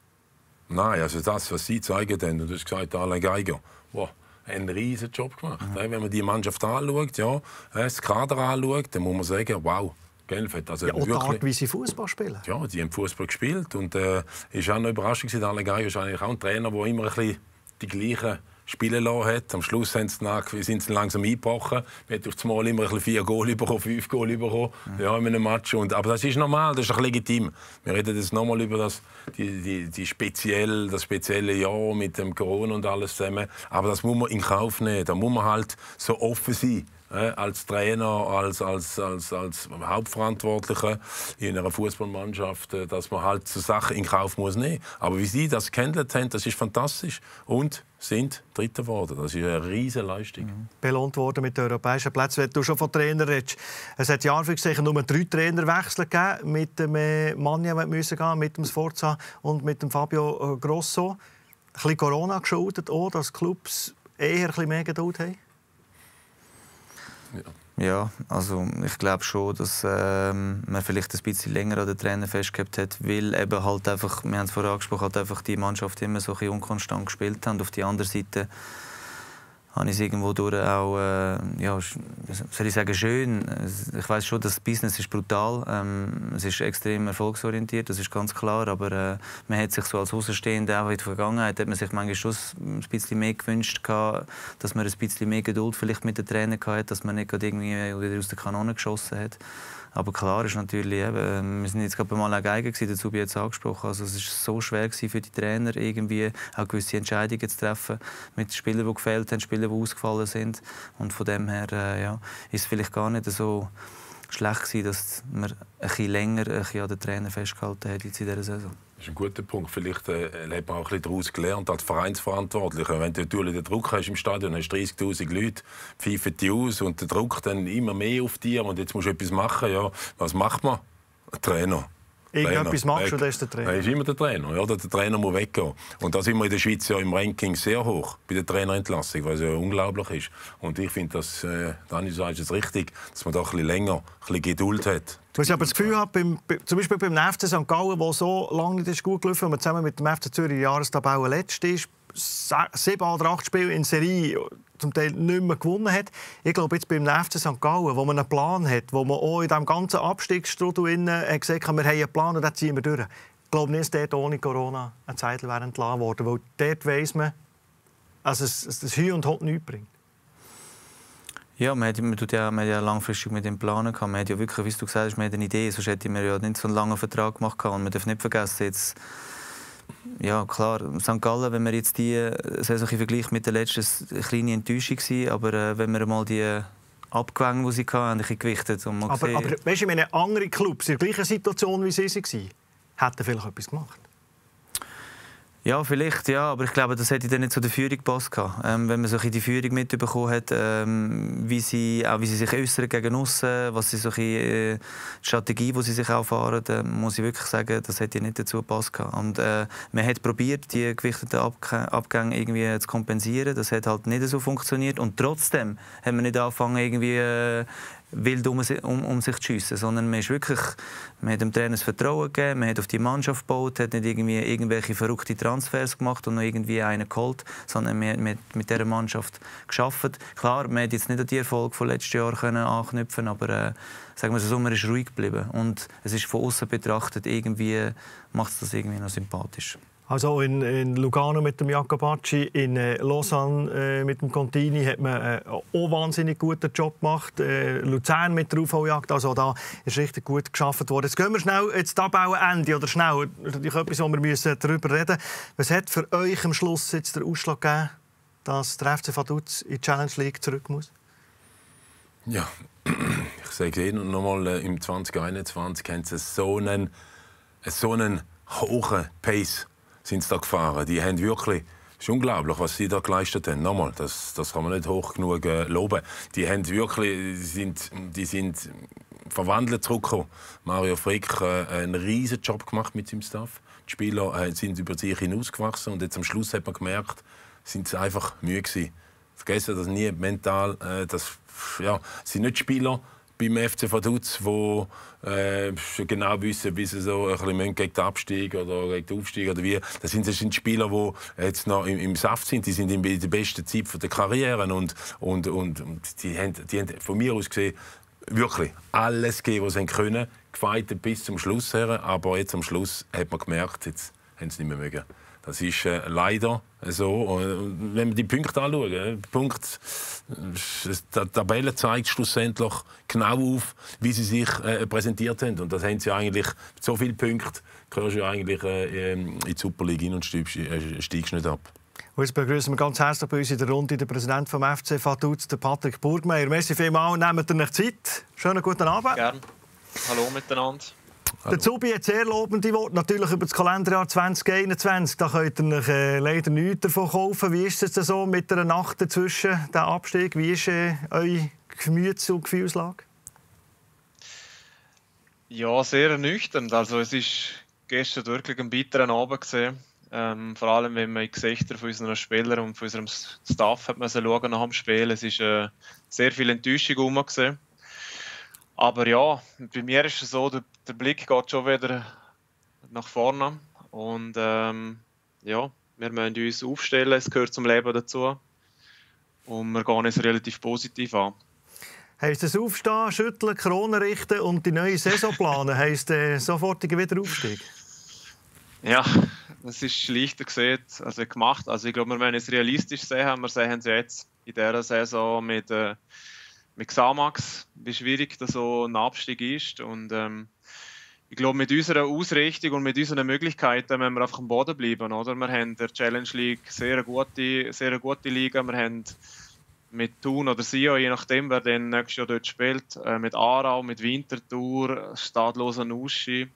Nein, also das, was sie gezeigt haben, und du hast gesagt, alle Geiger, wow, einen riesen Job gemacht. Mhm. Wenn man die Mannschaft anschaut, ja, das Kader anschaut, dann muss man sagen, wow, Gelfett. Also ja, wirklich, die Art, wie sie Fußball spielen. Ja, die haben Fußball gespielt und äh, ist auch eine Überraschung gewesen. Alle Geiger ist eigentlich auch ein Trainer, der immer ein bisschen die gleichen spielen lassen hat. Am Schluss haben sie nach, sind sie langsam eingebrochen. Man hat auf das Mal immer ein vier Goal bekommen, fünf Goal bekommen mhm. ja, in einem Match. Und, aber das ist normal, das ist auch legitim. Wir reden jetzt nochmal über das, die, die, die speziell, das spezielle Jahr mit dem Corona und alles zusammen. Aber das muss man in Kauf nehmen. Da muss man halt so offen sein äh, als Trainer, als, als, als, als Hauptverantwortlicher in einer Fußballmannschaft, äh, dass man halt so Sachen in Kauf muss nehmen. Aber wie sie das gehandelt haben, das ist fantastisch und sind Dritter geworden. Das ist eine riesige Leistung. Mhm. Belohnt worden mit den europäischen Plätzen. Wenn du schon von Trainer redest, es hat ja sicher nur drei Trainerwechsel gegeben mit dem äh, Manja, gehen, mit dem Sforza und mit dem Fabio Grosso. Ein bisschen Corona geschuldet, auch, dass Clubs eher ein bisschen mehr Geduld haben? Ja. ja, also ich glaube schon, dass ähm, man vielleicht ein bisschen länger an den Trainer festgehabt hat, weil eben halt einfach, wir haben es vorher angesprochen, halt einfach die Mannschaft immer so ein bisschen unkonstant gespielt haben. Auf die andere Seite habe ich es irgendwo durch auch, äh, ja, soll ich sagen, schön. Ich weiß schon, das Business ist brutal. Ähm, es ist extrem erfolgsorientiert, das ist ganz klar. Aber äh, man hat sich so als Außenstehender auch in der Vergangenheit hat man sich manchmal schon ein bisschen mehr gewünscht, gehabt, dass man ein bisschen mehr Geduld vielleicht mit den Tränen hatte, dass man nicht gerade irgendwie wieder aus der Kanone geschossen hat. Aber klar ist natürlich, eben, wir sind jetzt gerade mal Geiger gewesen, dazu jetzt angesprochen. Also es ist so schwer gewesen für die Trainer irgendwie auch gewisse Entscheidungen zu treffen mit Spielern, die gefehlt haben, Spielern, die ausgefallen sind. Und von dem her äh, ja, ist es vielleicht gar nicht so schlecht gewesen, dass man ein länger ein bisschen an den Trainer festgehalten hat jetzt in dieser Saison. Das ist ein guter Punkt. Vielleicht äh, hat man auch ein daraus gelernt als Vereinsverantwortlicher. Wenn du natürlich den Druck hast im Stadion, hast 30'000 Leute, pfeifen die aus und der Druck dann immer mehr auf dich und jetzt musst du etwas machen. Ja, was macht man? Ein Trainer irgendetwas Trainer, machst weg. und er ist der Trainer. Er ist immer der Trainer. Ja, der Trainer muss weggehen. Und da sind wir in der Schweiz ja im Ranking sehr hoch bei der Trainerentlassung, weil es ja unglaublich ist. Und ich finde, dass äh, Dani sagt es richtig, dass man da ein bisschen länger, ein bisschen Geduld hat. Was ich aber das Gefühl habe, beim, zum Beispiel beim FC St. Gallen, wo so lange nicht gut gelaufen ist, man zusammen mit dem FC Zürich Jahrestabelle letzt ist, sieben oder acht Spiele in Serie zum Teil nicht mehr gewonnen hat. Ich glaube, jetzt beim FC St. Gallen, wo man einen Plan hat, wo man auch in diesem ganzen Abstiegsstrudel hat äh, gesagt hat, wir haben einen Plan und den ziehen wir durch. Ich glaube nicht, dass dort ohne Corona eine Zeit wäre entlassen worden, weil dort weiss man, dass es, es, Hü und Hot nichts bringt. Ja, man hat, man, hat ja, man hat ja langfristig mit dem Planen gehabt. Man hat ja wirklich, wie du gesagt hast, man hat eine Idee, sonst hätte man ja nicht so einen langen Vertrag gemacht. Und man darf nicht vergessen, jetzt ja, klar, St. Gallen, wenn wir jetzt die äh, Saison vergleicht mit der letzten, eine kleine Enttäuschung gewesen, aber äh, wenn wir mal die äh, Abgänge, die sie hatten, ein gewichtet. Und aber, aber weißt du, in einem anderen Club, in der gleichen Situation, wie sie waren, hätten vielleicht etwas gemacht. Ja, vielleicht, ja, aber ich glaube, das hätte dann nicht zu der Führung gepasst. Ähm, wenn man so die Führung mitbekommen hat, ähm, wie sie, auch wie sie sich äußern gegen aussen, was sie so bisschen, äh, die Strategie, die sie sich auch fahren, äh, muss ich wirklich sagen, das hätte nicht dazu gepasst. Und äh, man hat probiert, die gewichteten Abgänge irgendwie äh, zu kompensieren. Das hat halt nicht so funktioniert. Und trotzdem haben wir nicht angefangen, irgendwie äh, wild um, um, um sich zu schiessen, sondern man, ist wirklich, man hat dem Trainer das Vertrauen gegeben, man hat auf die Mannschaft gebaut, hat nicht irgendwie irgendwelche verrückten Transfers gemacht und noch irgendwie einen geholt, sondern man, man hat mit dieser Mannschaft geschafft. Klar, man hat jetzt nicht an die Erfolge von letztes Jahr können anknüpfen aber äh, sagen wir so, man ist ruhig geblieben und es ist von außen betrachtet irgendwie, macht es das irgendwie noch sympathisch. Also in, in Lugano mit dem Jacobacci, in äh, Lausanne äh, mit dem Contini hat man äh, auch wahnsinnig guten Job gemacht. Äh, Luzern mit der UV-Jagd, also da ist richtig gut geschafft worden. Jetzt gehen wir schnell jetzt abbauen Ende oder schnell. Natürlich etwas, wo wir müssen darüber reden. Was hat für euch am Schluss jetzt der Ausschlag gegeben, dass der FC Vaduz in die Challenge League zurück muss? Ja, ich sage es eh und nochmal äh, im 2021 haben sie so einen, so einen hohen Pace sind sie da gefahren. Die haben wirklich, es ist unglaublich, was sie da geleistet haben. Nochmal, das, das kann man nicht hoch genug äh, loben. Die haben wirklich, sind, die sind verwandelt zurückgekommen. Mario Frick äh, einen riesen Job gemacht mit seinem Staff. Die Spieler äh, sind über sich hinausgewachsen und jetzt am Schluss hat man gemerkt, sind sie einfach müde gewesen. Vergessen das nie mental. Äh, das, ja, sind nicht Spieler, beim FC Vaduz, wo äh, genau wissen, wie sie so ein bisschen gegen den Abstieg oder gegen den Aufstieg oder wie. Das sind, das sind Spieler, die jetzt noch im, im Saft sind. Die sind in der besten Zeit der Karriere und, und, und, und die, haben, die haben von mir aus gesehen wirklich alles gegeben, was sie können. Gefeitet bis zum Schluss her, aber jetzt am Schluss hat man gemerkt, jetzt haben sie nicht mehr mögen. Das ist äh, leider so. Äh, wenn wir die Punkte anschauen, äh, Punkt, äh, die Tabelle zeigt schlussendlich genau auf, wie sie sich äh, präsentiert haben. Und das haben sie eigentlich so viele Punkte, gehörst du eigentlich ähm, in die Superliga hin und steigst, steigst nicht ab. Und jetzt begrüßen wir ganz herzlich bei uns in der Runde den Präsidenten vom FC Vaduz, Patrick Burgmeier. Merci vielmals, nehmt ihr euch Zeit. Schönen guten Abend. Gerne. Hallo miteinander. Der also- Zubi hat sehr lobende Worte, natürlich über das Kalenderjahr 2021. Da könnt ihr euch äh, leider nichts davon kaufen. Wie ist es denn so mit der Nacht dazwischen, der Abstieg? Wie ist äh, eure Gemüts- und Gefühlslage? Ja, sehr ernüchternd. Also es war gestern wirklich ein bitterer Abend Ähm, vor allem, wenn man die Gesichter von unseren Spielern und von unserem Staff hat man nach dem Spiel. Es war äh, sehr viel Enttäuschung herum gesehen. Aber ja, bei mir ist es so, der, der Blick geht schon wieder nach vorne. Und ähm, ja, wir müssen uns aufstellen, es gehört zum Leben dazu. Und wir gehen es relativ positiv an. Heißt das Aufstehen, Schütteln, Krone richten und die neue Saison planen, heißt der äh, sofortige Wiederaufstieg? Ja, das ist leichter gesehen, also gemacht. Also ich glaube, wir müssen es realistisch sehen. Wir sehen es jetzt in dieser Saison mit. Äh, mit Xamax, wie schwierig da so ein Abstieg ist. Und ähm, ich glaube, mit unserer Ausrichtung und mit unseren Möglichkeiten müssen wir einfach am Boden bleiben. Oder? Wir haben der Challenge League sehr eine gute, sehr eine gute Liga. Wir haben mit Thun oder Sio, je nachdem, wer dann nächstes Jahr dort spielt, äh, mit Aarau, mit Winterthur, Stadloser Nuschi,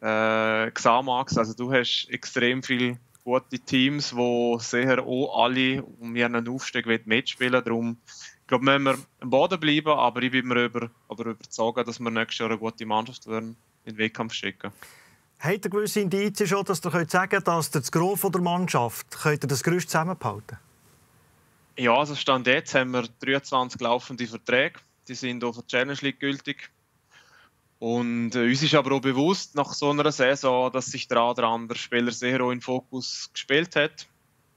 äh, Xamax. Also, du hast extrem viele gute Teams, die sehr auch alle um ihren Aufstieg mitspielen wollen glaube, wir müssen am Boden bleiben, aber ich bin mir über, oder überzeugt, dass wir nächstes Jahr eine gute Mannschaft werden in den Wettkampf schicken. Habt ihr gewisse Indizien schon, dass ihr könnt sagen könnt, dass ihr das Gros der Mannschaft könnt ihr das Gerüst zusammenbehalten Ja, also Stand jetzt haben wir 23 laufende Verträge. Die sind auch für die Challenge League gültig. Und äh, uns ist aber auch bewusst, nach so einer Saison, dass sich der oder andere Spieler sehr auch in Fokus gespielt hat.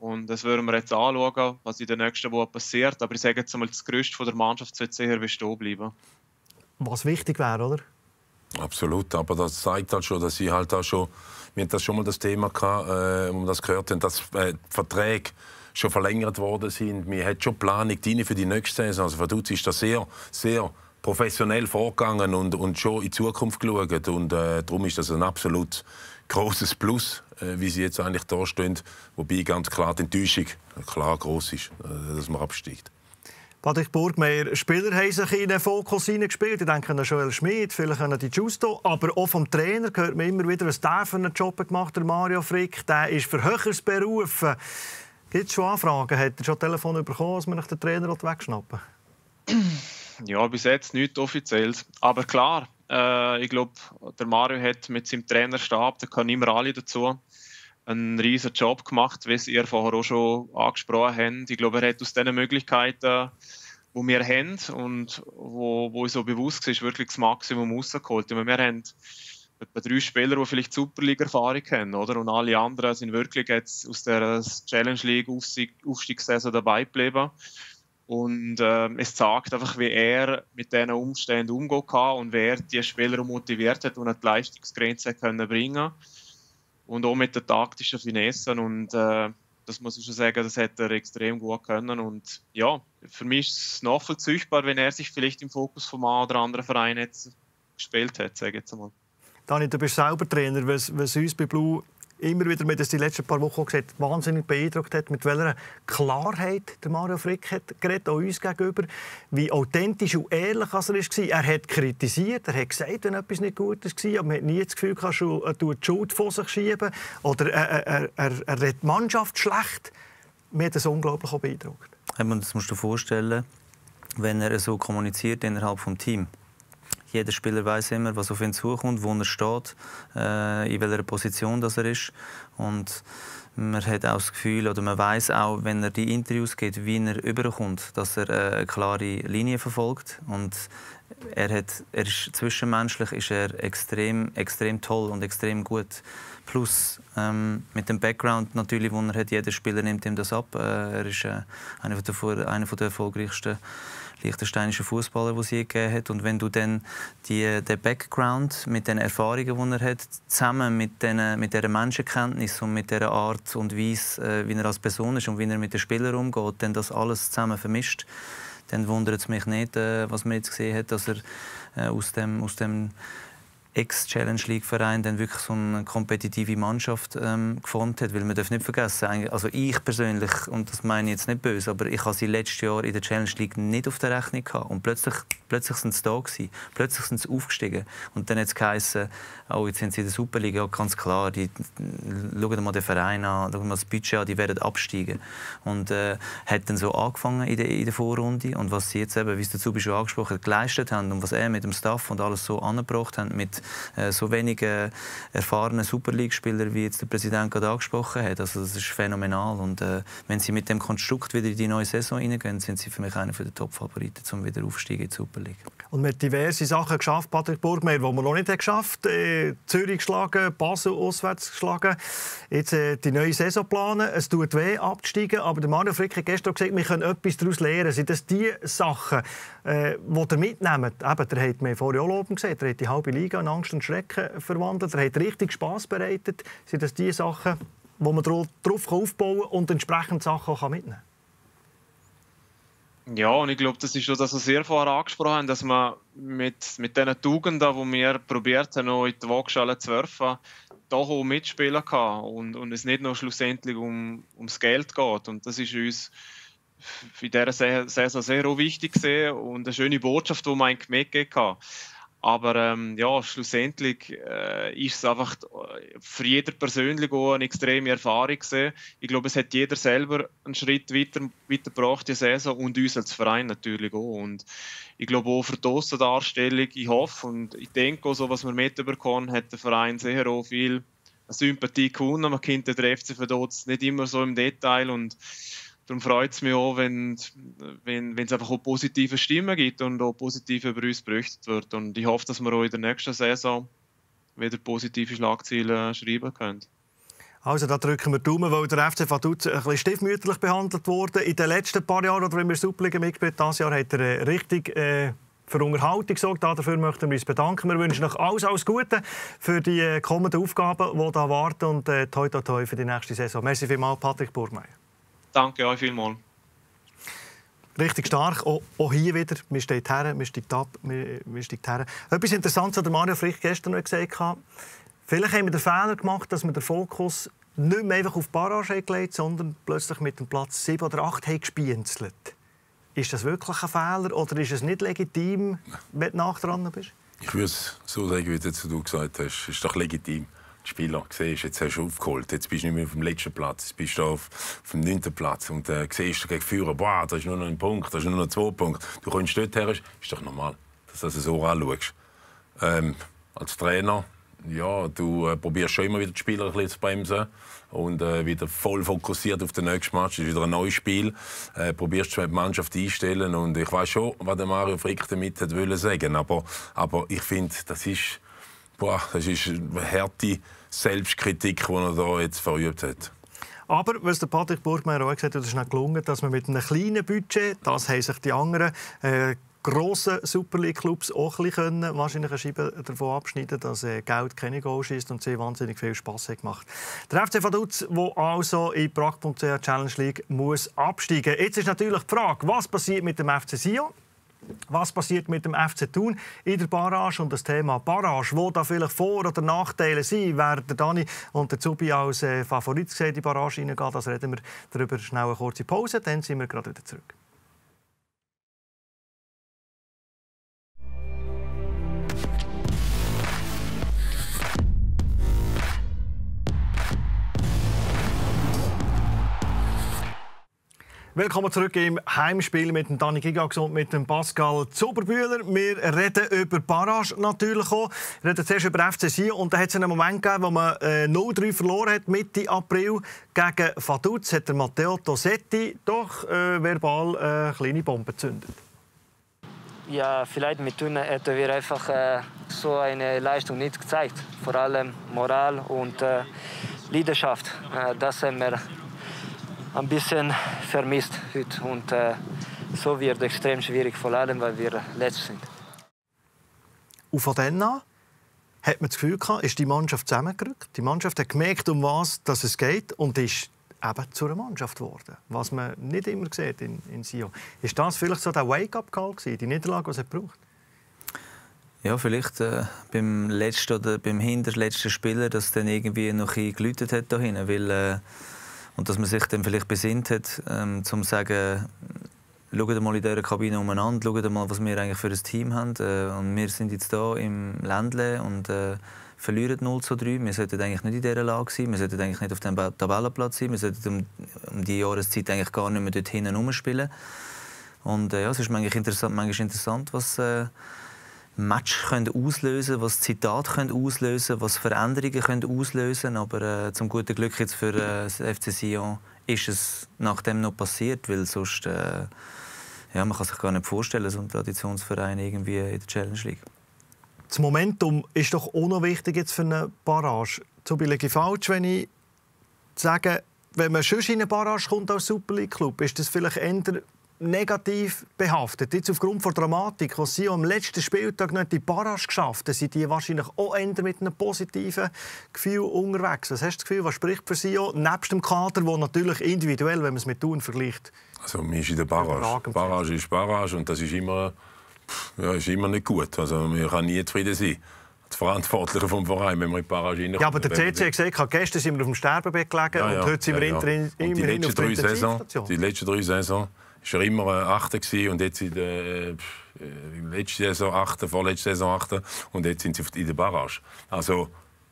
Und das würden wir jetzt anschauen, was in den nächsten Wochen passiert. Aber ich sage jetzt einmal, das Größte von der Mannschaft sollte sicher bestehen bleiben. Was wichtig wäre, oder? Absolut, aber das zeigt halt schon, dass sie halt auch schon, wir das schon mal das Thema gehabt, äh, um das gehört haben, dass äh, Verträge schon verlängert worden sind. Man hat schon Planung für die nächste Saison. Also Vaduz ist da sehr, sehr professionell vorgegangen und, und schon in die Zukunft geschaut. Und äh, darum ist das ein absolut großes Plus, äh, wie sie jetzt eigentlich dastehen. Wobei ganz klar die Enttäuschung äh, klar groß ist, äh, dass man absteigt. Patrick Burgmeier, Spieler haben sich in den Fokus hineingespielt. Ich denke an Joel Schmidt, vielleicht an die Justo. Aber auch vom Trainer hört man immer wieder, was der für einen Job gemacht hat, Mario Frick. Der ist für höheres berufen. Gibt es schon Anfragen? Hat er schon Telefon bekommen, dass man den Trainer wegschnappen will? Ja, bis jetzt nichts Offizielles. Aber klar, äh, ich glaube, der Mario hat mit seinem Trainerstab, da kann immer alle dazu, einen riesen Job gemacht, wie ihr vorher auch schon angesprochen habt. Ich glaube, er hat aus diesen Möglichkeiten, die wir haben und wo, wo ich so bewusst war, wirklich das Maximum rausgeholt. meine, wir haben etwa drei Spieler, die vielleicht Superliga-Erfahrung haben, oder? Und alle anderen sind wirklich jetzt aus der Challenge League Aufstiegssaison dabei geblieben. Und äh, es zeigt einfach, wie er mit diesen Umständen umgehen kann und wie er die Spieler motiviert hat und an die Leistungsgrenze können bringen Und auch mit den taktischen Finessen. Und äh, das muss ich schon sagen, das hat er extrem gut können. Und ja, für mich ist es nachvollziehbar, wenn er sich vielleicht im Fokus vom einen oder anderen Verein jetzt gespielt hat, sage ich jetzt einmal. Dani, du bist selber Trainer. Was, was uns bei Blue immer wieder, man das die letzten paar Wochen gesehen, wahnsinnig beeindruckt hat, mit welcher Klarheit der Mario Frick hat geredet, auch uns gegenüber, wie authentisch und ehrlich er war. Er hat kritisiert, er hat gesagt, wenn etwas nicht gut war, aber man hat nie das Gefühl, er tut die Schuld vor sich schieben oder er, er, er, er redet die Mannschaft schlecht. Mir hat das unglaublich beeindruckt. Das musst du dir vorstellen, wenn er so kommuniziert innerhalb des Teams jeder Spieler weiß immer, was auf ihn zukommt, wo er steht, äh, in welcher Position das er ist. Und man hat auch das Gefühl oder man weiß auch, wenn er die Interviews gibt, wie er überkommt, dass er äh, eine klare Linie verfolgt und er, hat, er ist zwischenmenschlich ist er extrem, extrem toll und extrem gut. Plus ähm, mit dem Background natürlich, den er hat, jeder Spieler nimmt ihm das ab. Äh, er ist äh, einer, von der, einer von der erfolgreichsten liechtensteinischen Fußballer, der sie gegeben hat. Und wenn du dann die, den Background mit den Erfahrungen, die er hat, zusammen mit, den, mit dieser Menschenkenntnis und mit dieser Art und Weise, äh, wie er als Person ist und wie er mit den Spielern umgeht, dann das alles zusammen vermischt, dann wundert es mich nicht, äh, was man jetzt gesehen hat, dass er äh, aus dem, aus dem Ex-Challenge League-Verein dann wirklich so eine kompetitive Mannschaft ähm, geformt hat. Weil man darf nicht vergessen, also ich persönlich, und das meine ich jetzt nicht böse, aber ich habe sie letztes Jahr in der Challenge League nicht auf der Rechnung gehabt. Und plötzlich, plötzlich sind sie da gewesen. Plötzlich sind sie aufgestiegen. Und dann hat es geheißen, oh, jetzt sind sie in der Superliga, ja, ganz klar, die, schauen mal den Verein an, schauen mal das Budget an, die werden absteigen. Und äh, hat dann so angefangen in der, in der Vorrunde. Und was sie jetzt eben, wie es dazu schon angesprochen hat, geleistet haben und was er mit dem Staff und alles so angebracht hat, mit äh, so wenige erfahrene Super spieler wie jetzt der Präsident gerade angesprochen hat. Also das ist phänomenal. Und äh, wenn sie mit dem Konstrukt wieder in die neue Saison hineingehen, sind sie für mich einer der Top-Favoriten, um wieder aufzusteigen in die Superliga. League. Und man diverse Sachen geschafft, Patrick Burgmeier, die man noch nicht geschafft hat. Äh, Zürich geschlagen, Basel auswärts geschlagen. Jetzt äh, die neue Saison planen. Es tut weh, abzusteigen. Aber der Mario Frick hat gestern gesagt, wir können etwas daraus lernen. Sind das die Sachen, äh, die ihr mitnehmt. Eben, der hat mir vorher auch loben gesehen, der hat die halbe Liga in Angst und Schrecken verwandelt, der hat richtig Spass bereitet. Sind das die Sachen, wo man darauf aufbauen kann und entsprechend Sachen auch mitnehmen kann? Ja, und ich glaube, das ist schon das, was wir vorher angesprochen haben, dass man mit, mit diesen Tugenden, die wir probiert haben, in die Waagschale zu werfen, da auch mitspielen kann und, und es nicht nur schlussendlich um, ums Geld geht. Und das ist uns in dieser Saison sehr wichtig gesehen und eine schöne Botschaft, die man mitgegeben hat. Aber ähm, ja, schlussendlich äh, ist es einfach äh, für jeder persönlich auch eine extreme Erfahrung gewesen. Ich glaube, es hat jeder selber einen Schritt weiter, weitergebracht die Saison und uns als Verein natürlich auch. Und ich glaube auch für die Darstellung, ich hoffe und ich denke auch, so was wir mitbekommen, hat der Verein sehr auch viel Sympathie gewonnen. Man kennt den FC Verdotz nicht immer so im Detail und darum freut es mich auch, wenn es wenn, einfach auch positive Stimmen gibt und auch positiv über uns berichtet wird. Und ich hoffe, dass wir auch in der nächsten Saison wieder positive Schlagziele schreiben können. Also, da drücken wir die Daumen, weil der FC Vaduz ein bisschen stiefmütterlich behandelt wurde in den letzten paar Jahren. Oder wenn wir Subliga mitgespielt dieses Jahr, hat er äh, richtig äh, für Unterhaltung gesorgt. Dafür möchten wir uns bedanken. Wir wünschen euch alles, alles Gute für die äh, kommenden Aufgaben, die da warten. Und äh, toi, toi, toi für die nächste Saison. Merci vielmals, Patrick Burmeier. Danke euch vielmals. Richtig stark. Auch, hier wieder, Wir stehen her, wir steigt ab, man, man her. Etwas Interessantes hat Mario Frick gestern noch gesagt. Vielleicht haben wir den Fehler gemacht, dass wir den Fokus nicht mehr einfach auf Barrage gelegt sondern plötzlich mit dem Platz 7 oder 8 haben gespienzelt. Ist das wirklich ein Fehler oder ist es nicht legitim, wenn du nach dran bist? Ich würde es so sagen, wie du gesagt hast. Es ist doch legitim. Spieler, siehst, jetzt hast du aufgeholt, jetzt bist du nicht mehr auf dem letzten Platz, jetzt bist du auf, auf dem neunten Platz und äh, siehst du gegen Führer, boah, da ist nur noch ein Punkt, da ist nur noch zwei Punkte. Du kommst dort her, ist doch normal, dass du das so anschaust. Ähm, als Trainer, ja, du äh, probierst schon immer wieder die Spieler ein bisschen zu bremsen und äh, wieder voll fokussiert auf den nächsten Match. Das ist wieder ein neues Spiel. Äh, probierst die Mannschaft einstellen und ich weiß schon, was der Mario Frick damit hat wollen sagen, aber aber ich finde, das ist boah, das ist eine harte Selbstkritik, die er hier jetzt verübt hat. Aber was der Patrick Burgmeier auch gesagt hat, ist nicht gelungen, dass man mit einem kleinen Budget, das haben sich die anderen äh, grossen Super League Clubs auch ein können, wahrscheinlich eine Scheibe davon abschneiden, dass äh, Geld keine Goals ist und sie wahnsinnig viel Spass hat gemacht. Der FC Vaduz, der also in Prag.ch Challenge League muss absteigen. Jetzt ist natürlich die Frage, was passiert mit dem FC Sion? Was passiert mit dem FC Thun in der Barrage und das Thema Barrage, wo da vielleicht Vor- oder Nachteile sind, während der Dani und der Zubi als äh, Favorit gesehen in die Barrage reingehen, das reden wir darüber. Schnell eine kurze Pause, dann sind wir gerade wieder zurück. Willkommen zurück im Heimspiel mit dem Dani Gigax und mit dem Pascal Zuberbühler. Wir reden über Barrage natürlich auch. Wir reden zuerst über FC Sion und da hat es einen Moment gegeben, wo man 0-3 äh, verloren hat, Mitte April gegen Faduz. hat der Matteo Tosetti doch äh, verbal eine äh, kleine Bombe gezündet. Ja, vielleicht mit Tun hätten wir einfach äh, so eine Leistung nicht gezeigt. Vor allem Moral und äh, Leidenschaft. Äh, das haben wir ein bisschen vermisst heute. Und äh, so wird es extrem schwierig, vor allem, weil wir letzt sind. Und von dann an hat man das Gefühl gehabt, ist die Mannschaft zusammengerückt. Die Mannschaft hat gemerkt, um was dass es geht und ist eben zu einer Mannschaft geworden. Was man nicht immer sieht in, in Sion. Ist das vielleicht so der Wake-up-Call die Niederlage, die es braucht? Ja, vielleicht äh, beim letzten oder beim hinterletzten Spieler, dass dann irgendwie noch ein geläutet hat dahin, weil äh, und dass man sich dann vielleicht besinnt hat, ähm, zu sagen, schaut mal in dieser Kabine umeinander, schaut mal, was wir eigentlich für ein Team haben. Äh, und wir sind jetzt hier im Ländle und äh, verlieren 0 zu 3. Wir sollten eigentlich nicht in dieser Lage sein, wir sollten eigentlich nicht auf dem Tabellenplatz sein, wir sollten um, um die Jahreszeit eigentlich gar nicht mehr dort hinten rumspielen. Und äh, ja, es ist manchmal interessant, manchmal interessant was... Äh, Match können auslösen was Zitat können auslösen was Veränderungen können auslösen Aber äh, zum guten Glück jetzt für äh, das FC Sion ist es nachdem noch passiert, weil sonst äh, ja, man kann sich gar nicht vorstellen, so ein Traditionsverein irgendwie in der Challenge League. Das Momentum ist doch auch unwichtig jetzt für eine Barrage. Zu billig falsch, wenn ich sage, wenn man schon in eine Barrage kommt als Super League Club, ist das vielleicht eher negativ behaftet. Jetzt aufgrund der Dramatik, was sie am letzten Spieltag nicht in die Barrage geschafft haben, sind die wahrscheinlich auch eher mit einem positiven Gefühl unterwegs. Was hast du das Gefühl, was spricht für sie auch, nebst dem Kader, der natürlich individuell, wenn man es mit Thun vergleicht? Also man ist in der Barrage. Barrage ist Barrage und das ist immer, ja, ist immer nicht gut. Also man kann nie zufrieden sein. Das Verantwortliche vom Verein, wenn man in die Barrage Ja, aber der CC hat gesagt, gestern sind wir auf dem Sterbebett gelegen ja, ja, und heute sind wir ja, ja. immerhin auf der drei Saison, Die letzten drei Saisons war immer ein äh, Achter gewesen und jetzt in der äh, letzten Saison Achter, vorletzte Saison Achter und jetzt sind sie in der Barrage. Also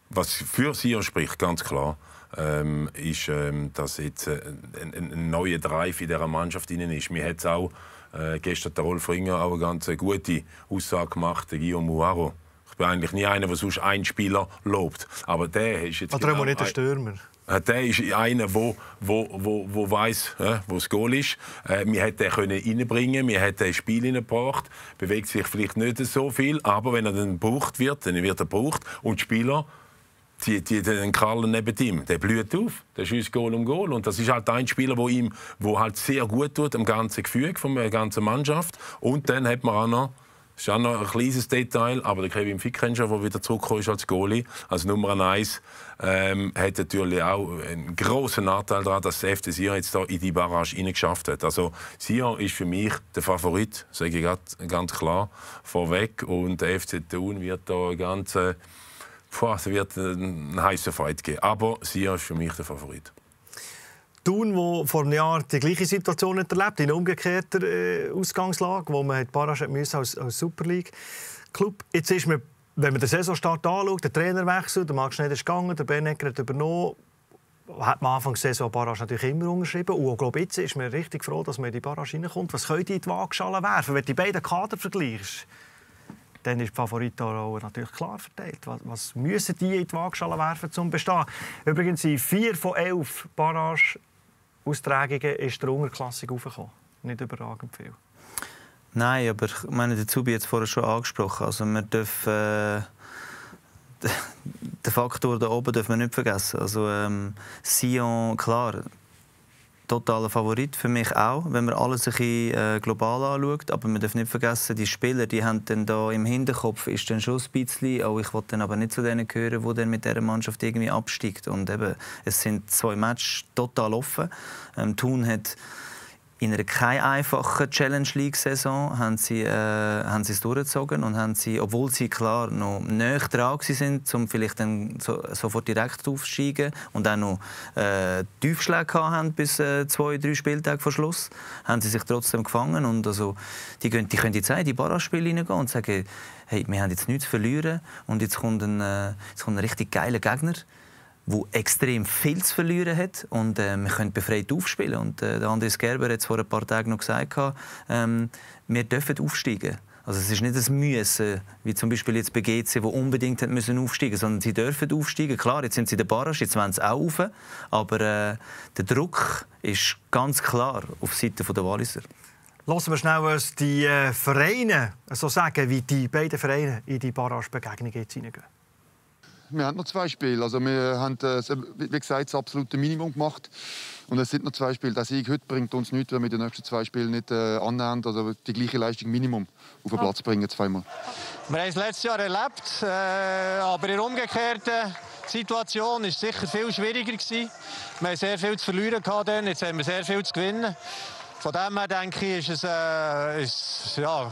was für Sion spricht, ganz klar, ähm, ist, ähm, dass jetzt äh, ein, ein, neuer Drive in dieser Mannschaft drin ist. Mir hat auch äh, gestern der Rolf Ringer auch eine ganz äh, gute Aussage gemacht, der Guillaume Muaro. Ich bin eigentlich nie einer, der sonst einen Spieler lobt. Aber der ist jetzt. Oder genau nicht der Stürmer. Äh, der ist einer, der wo, wo, wo weiß, wo das Goal ist. Äh, wir hätten ihn können reinbringen, wir hätten ein Spiel hineingebracht. Bewegt sich vielleicht nicht so viel, aber wenn er dann gebraucht wird, dann wird er gebraucht. Und die Spieler die, die, den Karl neben ihm, der blüht auf. Der schießt Goal um Goal. Und das ist halt ein Spieler, der ihm wo halt sehr gut tut, am ganzen Gefüge, der ganzen Mannschaft. Und dann hat man auch noch das ist auch noch ein kleines Detail, aber der Kevin Fick der wieder zurückgekommen ist als Goalie, als Nummer 1, ähm, hat natürlich auch einen grossen Nachteil daran, dass der FC Sion jetzt hier in die Barrage reingeschafft hat. Also Sion ist für mich der Favorit, sage ich ganz, ganz klar, vorweg. Und der FC Thun wird da ganz... Äh, es wird einen heißen Fight geben. Aber Sion ist für mich der Favorit. Thun, wo vor einem Jahr die gleiche Situation hat erlebt in umgekehrter äh, Ausgangslage, wo man hat Parasch müssen als, als Super League Club. Jetzt ist man, wenn man den Saisonstart anschaut, der Trainerwechsel, der Marc Schneider ist gegangen, der Benegger hat übernommen, hat man Anfang der Saison Barrage natürlich immer unterschrieben. Und ich glaube, jetzt ist man richtig froh, dass man in die Barrage reinkommt. Was könnte in die Waagschale werfen? Wenn du die beiden Kader vergleichst, dann ist die Favoritenrolle natürlich klar verteilt. Was, müssen die in die Waagschale werfen, um zu bestehen? Übrigens sind vier von elf Barrage Austragungen ist der Unterklassik aufgekommen. Nicht überragend viel. Nein, aber ich meine, der Zubi hat es vorher schon angesprochen. Also wir dürfen... Äh, den Faktor da oben dürfen wir nicht vergessen. Also ähm, Sion, klar, totaler Favorit für mich auch, wenn man alles ein bisschen äh, global anschaut. Aber man darf nicht vergessen, die Spieler, die haben dann da im Hinterkopf ist dann schon ein bisschen, oh, ich will dann aber nicht zu denen gehören, die dann mit dieser Mannschaft irgendwie absteigt. Und eben, es sind zwei Matches total offen. Ähm, Thun hat in einer kein einfachen Challenge League Saison haben sie, äh, haben sie es durchgezogen und haben sie, obwohl sie klar noch näher dran sind, um vielleicht dann so, sofort direkt aufzusteigen und auch noch äh, Tiefschläge haben bis äh, zwei, drei Spieltage vor Schluss, haben sie sich trotzdem gefangen und also die können, die können jetzt auch in die Barrage-Spiele reingehen und sagen, hey, wir haben jetzt nichts zu verlieren und jetzt kommt ein, äh, jetzt kommt ein richtig geiler Gegner wo extrem viel zu verlieren hat und äh, wir können befreit aufspielen. Und äh, der Andres Gerber hat vor ein paar Tagen noch gesagt, ähm, wir dürfen aufsteigen. Also es ist nicht das Müssen, wie zum Beispiel jetzt bei GC, wo unbedingt müssen aufsteigen sondern sie dürfen aufsteigen. Klar, jetzt sind sie in der Barrage, jetzt wollen sie auch rauf, aber äh, der Druck ist ganz klar auf Seite der Walliser. Lassen wir schnell die äh, Vereine so sagen, wie die beiden Vereine in die Barrage-Begegnung jetzt hineingehen wir haben noch zwei Spiele. Also wir haben, äh, wie gesagt, das absolute Minimum gemacht. Und es sind noch zwei Spiele. Der Sieg heute bringt uns nichts, wenn wir die nächsten zwei Spiele nicht äh, annähernd, also die gleiche Leistung Minimum auf den Platz bringen, zweimal. Wir haben es letztes Jahr erlebt, äh, aber in der umgekehrten Situation war sicher viel schwieriger. Gewesen. Wir hatten sehr viel zu verlieren, gehabt dann. jetzt haben wir sehr viel zu gewinnen. Von dem her denke ich, ist es äh, ist, ja,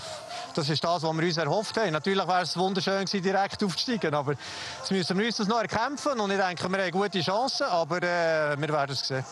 das ist das, was wir uns erhofft haben. Natürlich wäre es wunderschön gewesen, direkt aufzusteigen, aber jetzt müssen wir uns das noch erkämpfen und ich denke, wir haben gute Chancen, aber äh, wir werden es sehen.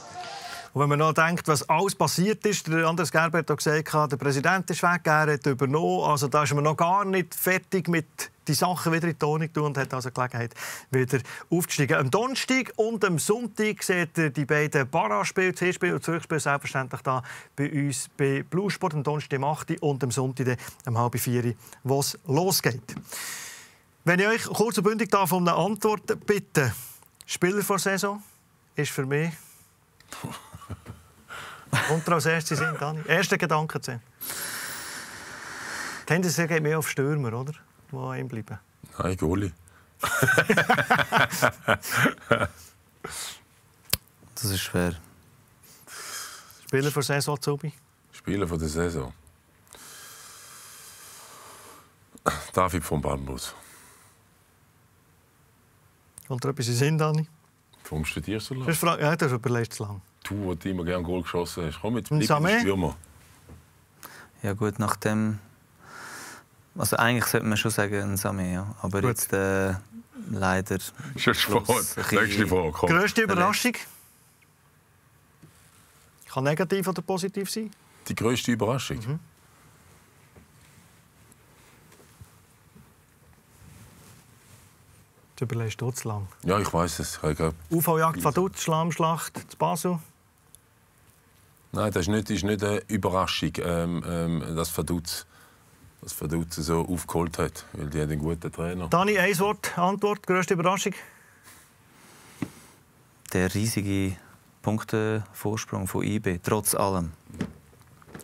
Und wenn man noch denkt, was alles passiert ist, der Anders Gerber hat gesagt, der Präsident ist weg, er hat übernommen. Also da ist man noch gar nicht fertig mit die Sachen wieder in die Tonung tun und hat also Gelegenheit, wieder aufzusteigen. Am Donnerstag und am Sonntag seht ihr die beiden Barra-Spiele, c und zürich selbstverständlich da bei uns bei Bluesport. Am Donnerstag um 8 Uhr und am Sonntag um halb 4 Uhr, wo es losgeht. Wenn ich euch kurz und bündig darf um eine Antwort bitte. Spieler vor Saison ist für mich... Unter als erstes sind, Dani. Erster Gedanke zu. sehen. Tendenziell geht mehr auf Stürmer, oder? Wo er bleiben? Nein, Goli. das ist schwer. Spieler von der Saison, Zubi? Spieler von der Saison. David von Bambus. Wollt ihr etwas in Sinn, Dani? Warum studierst du lang? Das ja, das überlegst zu lang. Du, der immer gerne Goal geschossen hast. Komm, jetzt blieb Stürmer. Ja gut, nachdem also eigentlich sollte man schon sagen, ein Sami, ja. Aber Gut. jetzt äh, leider. Schon Sport. Nächste Frage. Komm. Größte äh, Überraschung? Kann negativ oder positiv sein? Die größte Überraschung? Mhm. Du überlegst du zu lang. Ja, ich weiß es. UV-Jagd von Dutz, Schlammschlacht zu Basel. Nein, das ist nicht, ist nicht eine Überraschung, ähm, ähm, das Verdutz dass Vaduz so aufgeholt hat, weil die hat einen guten Trainer. Dani, ein Wort, Antwort, größte Überraschung? Der riesige Punktevorsprung von IB, trotz allem.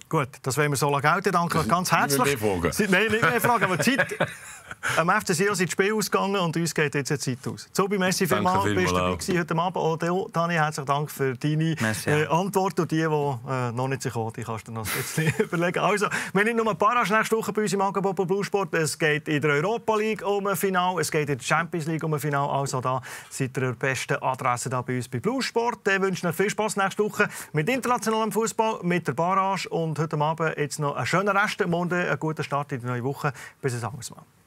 Gut, das werden wir so lange gelten. Danke ganz herzlich. Nicht mehr fragen. Nein, nicht mehr fragen, aber Zeit Am FC Sion sind die Spiele ausgegangen und uns geht jetzt die Zeit aus. So, bei Messi vielmals, viel bist du dabei heute Abend. Auch oh, Dani, herzlichen Dank für deine merci, äh, ja. äh, Antwort. Und die, die äh, noch nicht sich die kannst du dir noch ein überlegen. Also, wir haben nicht nur ein paar nächste Woche bei uns im Angebot bei Bluesport. Es geht in der Europa League um ein Final, es geht in der Champions League um ein Final. Also da seid ihr die beste Adresse da bei uns bei Bluesport. Ich wünsche euch viel Spaß nächste Woche mit internationalem Fußball, mit der Barrage und heute Abend jetzt noch einen schönen Rest. Morgen einen guten Start in die neue Woche. Bis ein anderes Mal.